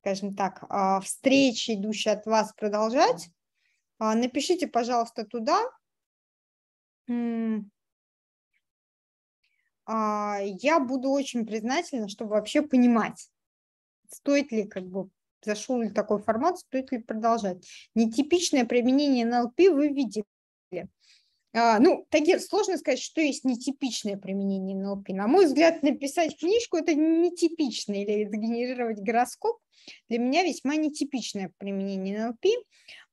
скажем так, а, встречи, идущие от вас, продолжать, а, напишите, пожалуйста, туда, а, я буду очень признательна, чтобы вообще понимать, стоит ли как бы зашел ли такой формат, стоит ли продолжать. Нетипичное применение НЛП вы видели. А, ну, Тагир, сложно сказать, что есть нетипичное применение НЛП. На мой взгляд, написать книжку – это нетипично, или сгенерировать гороскоп – для меня весьма нетипичное применение НЛП.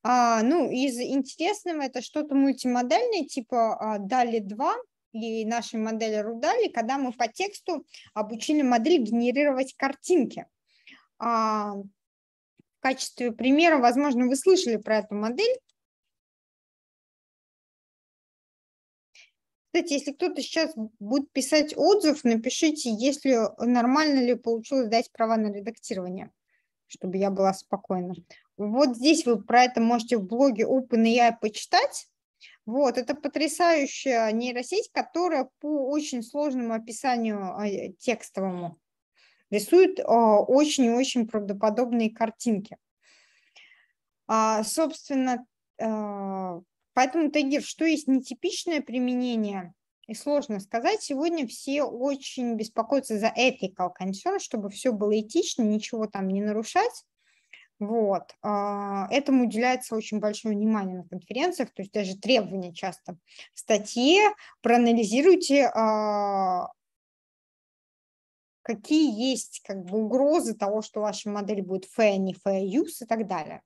А, ну, из интересного это что-то мультимодельное, типа а, DALI 2 и нашей модели Рудали, когда мы по тексту обучили модель генерировать картинки. А, в качестве примера, возможно, вы слышали про эту модель. Кстати, если кто-то сейчас будет писать отзыв, напишите, если нормально ли получилось дать права на редактирование, чтобы я была спокойна. Вот здесь вы про это можете в блоге OpenAI почитать. Вот, это потрясающая нейросеть, которая по очень сложному описанию э, текстовому рисует э, очень и очень правдоподобные картинки. А, собственно, э, поэтому, Тагир, что есть нетипичное применение – и сложно сказать. Сегодня все очень беспокоятся за ethical concern, чтобы все было этично, ничего там не нарушать. Вот. А, этому уделяется очень большое внимание на конференциях, то есть даже требования часто. В статье проанализируйте, а, какие есть как бы угрозы того, что ваша модель будет fair, не fair use и так далее.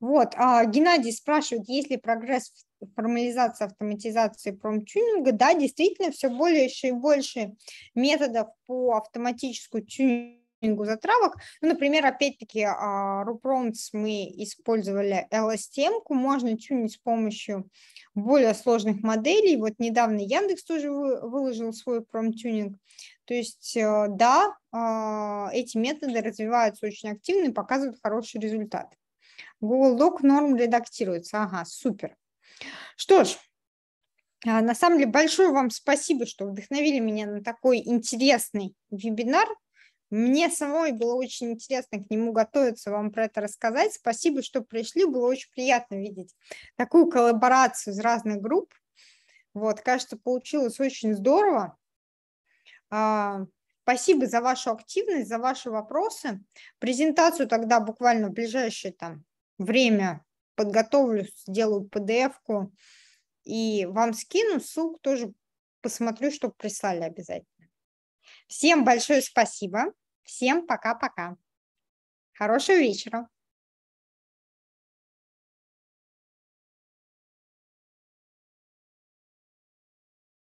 Вот, а, Геннадий спрашивает, есть ли прогресс в формализации автоматизации промтюнинга. Да, действительно, все больше и больше методов по автоматическому тюнингу мониторингу затравок. Ну, например, опять-таки, RuPrompts а, мы использовали LSTM, можно тюнить с помощью более сложных моделей. Вот недавно Яндекс тоже выложил свой промтюнинг. То есть, э, да, а, эти методы развиваются очень активно и показывают хороший результат. Google Doc норм редактируется. Ага, супер. Что ж, а, на самом деле большое вам спасибо, что вдохновили меня на такой интересный вебинар. Мне самой было очень интересно к нему готовиться, вам про это рассказать. Спасибо, что пришли, было очень приятно видеть такую коллаборацию из разных групп. Вот, кажется, получилось очень здорово. А, спасибо за вашу активность, за ваши вопросы. Презентацию тогда буквально в ближайшее там время подготовлю, сделаю PDF-ку и вам скину ссылку тоже посмотрю, чтобы прислали обязательно. Всем большое спасибо. Всем пока-пока. Хорошего вечера.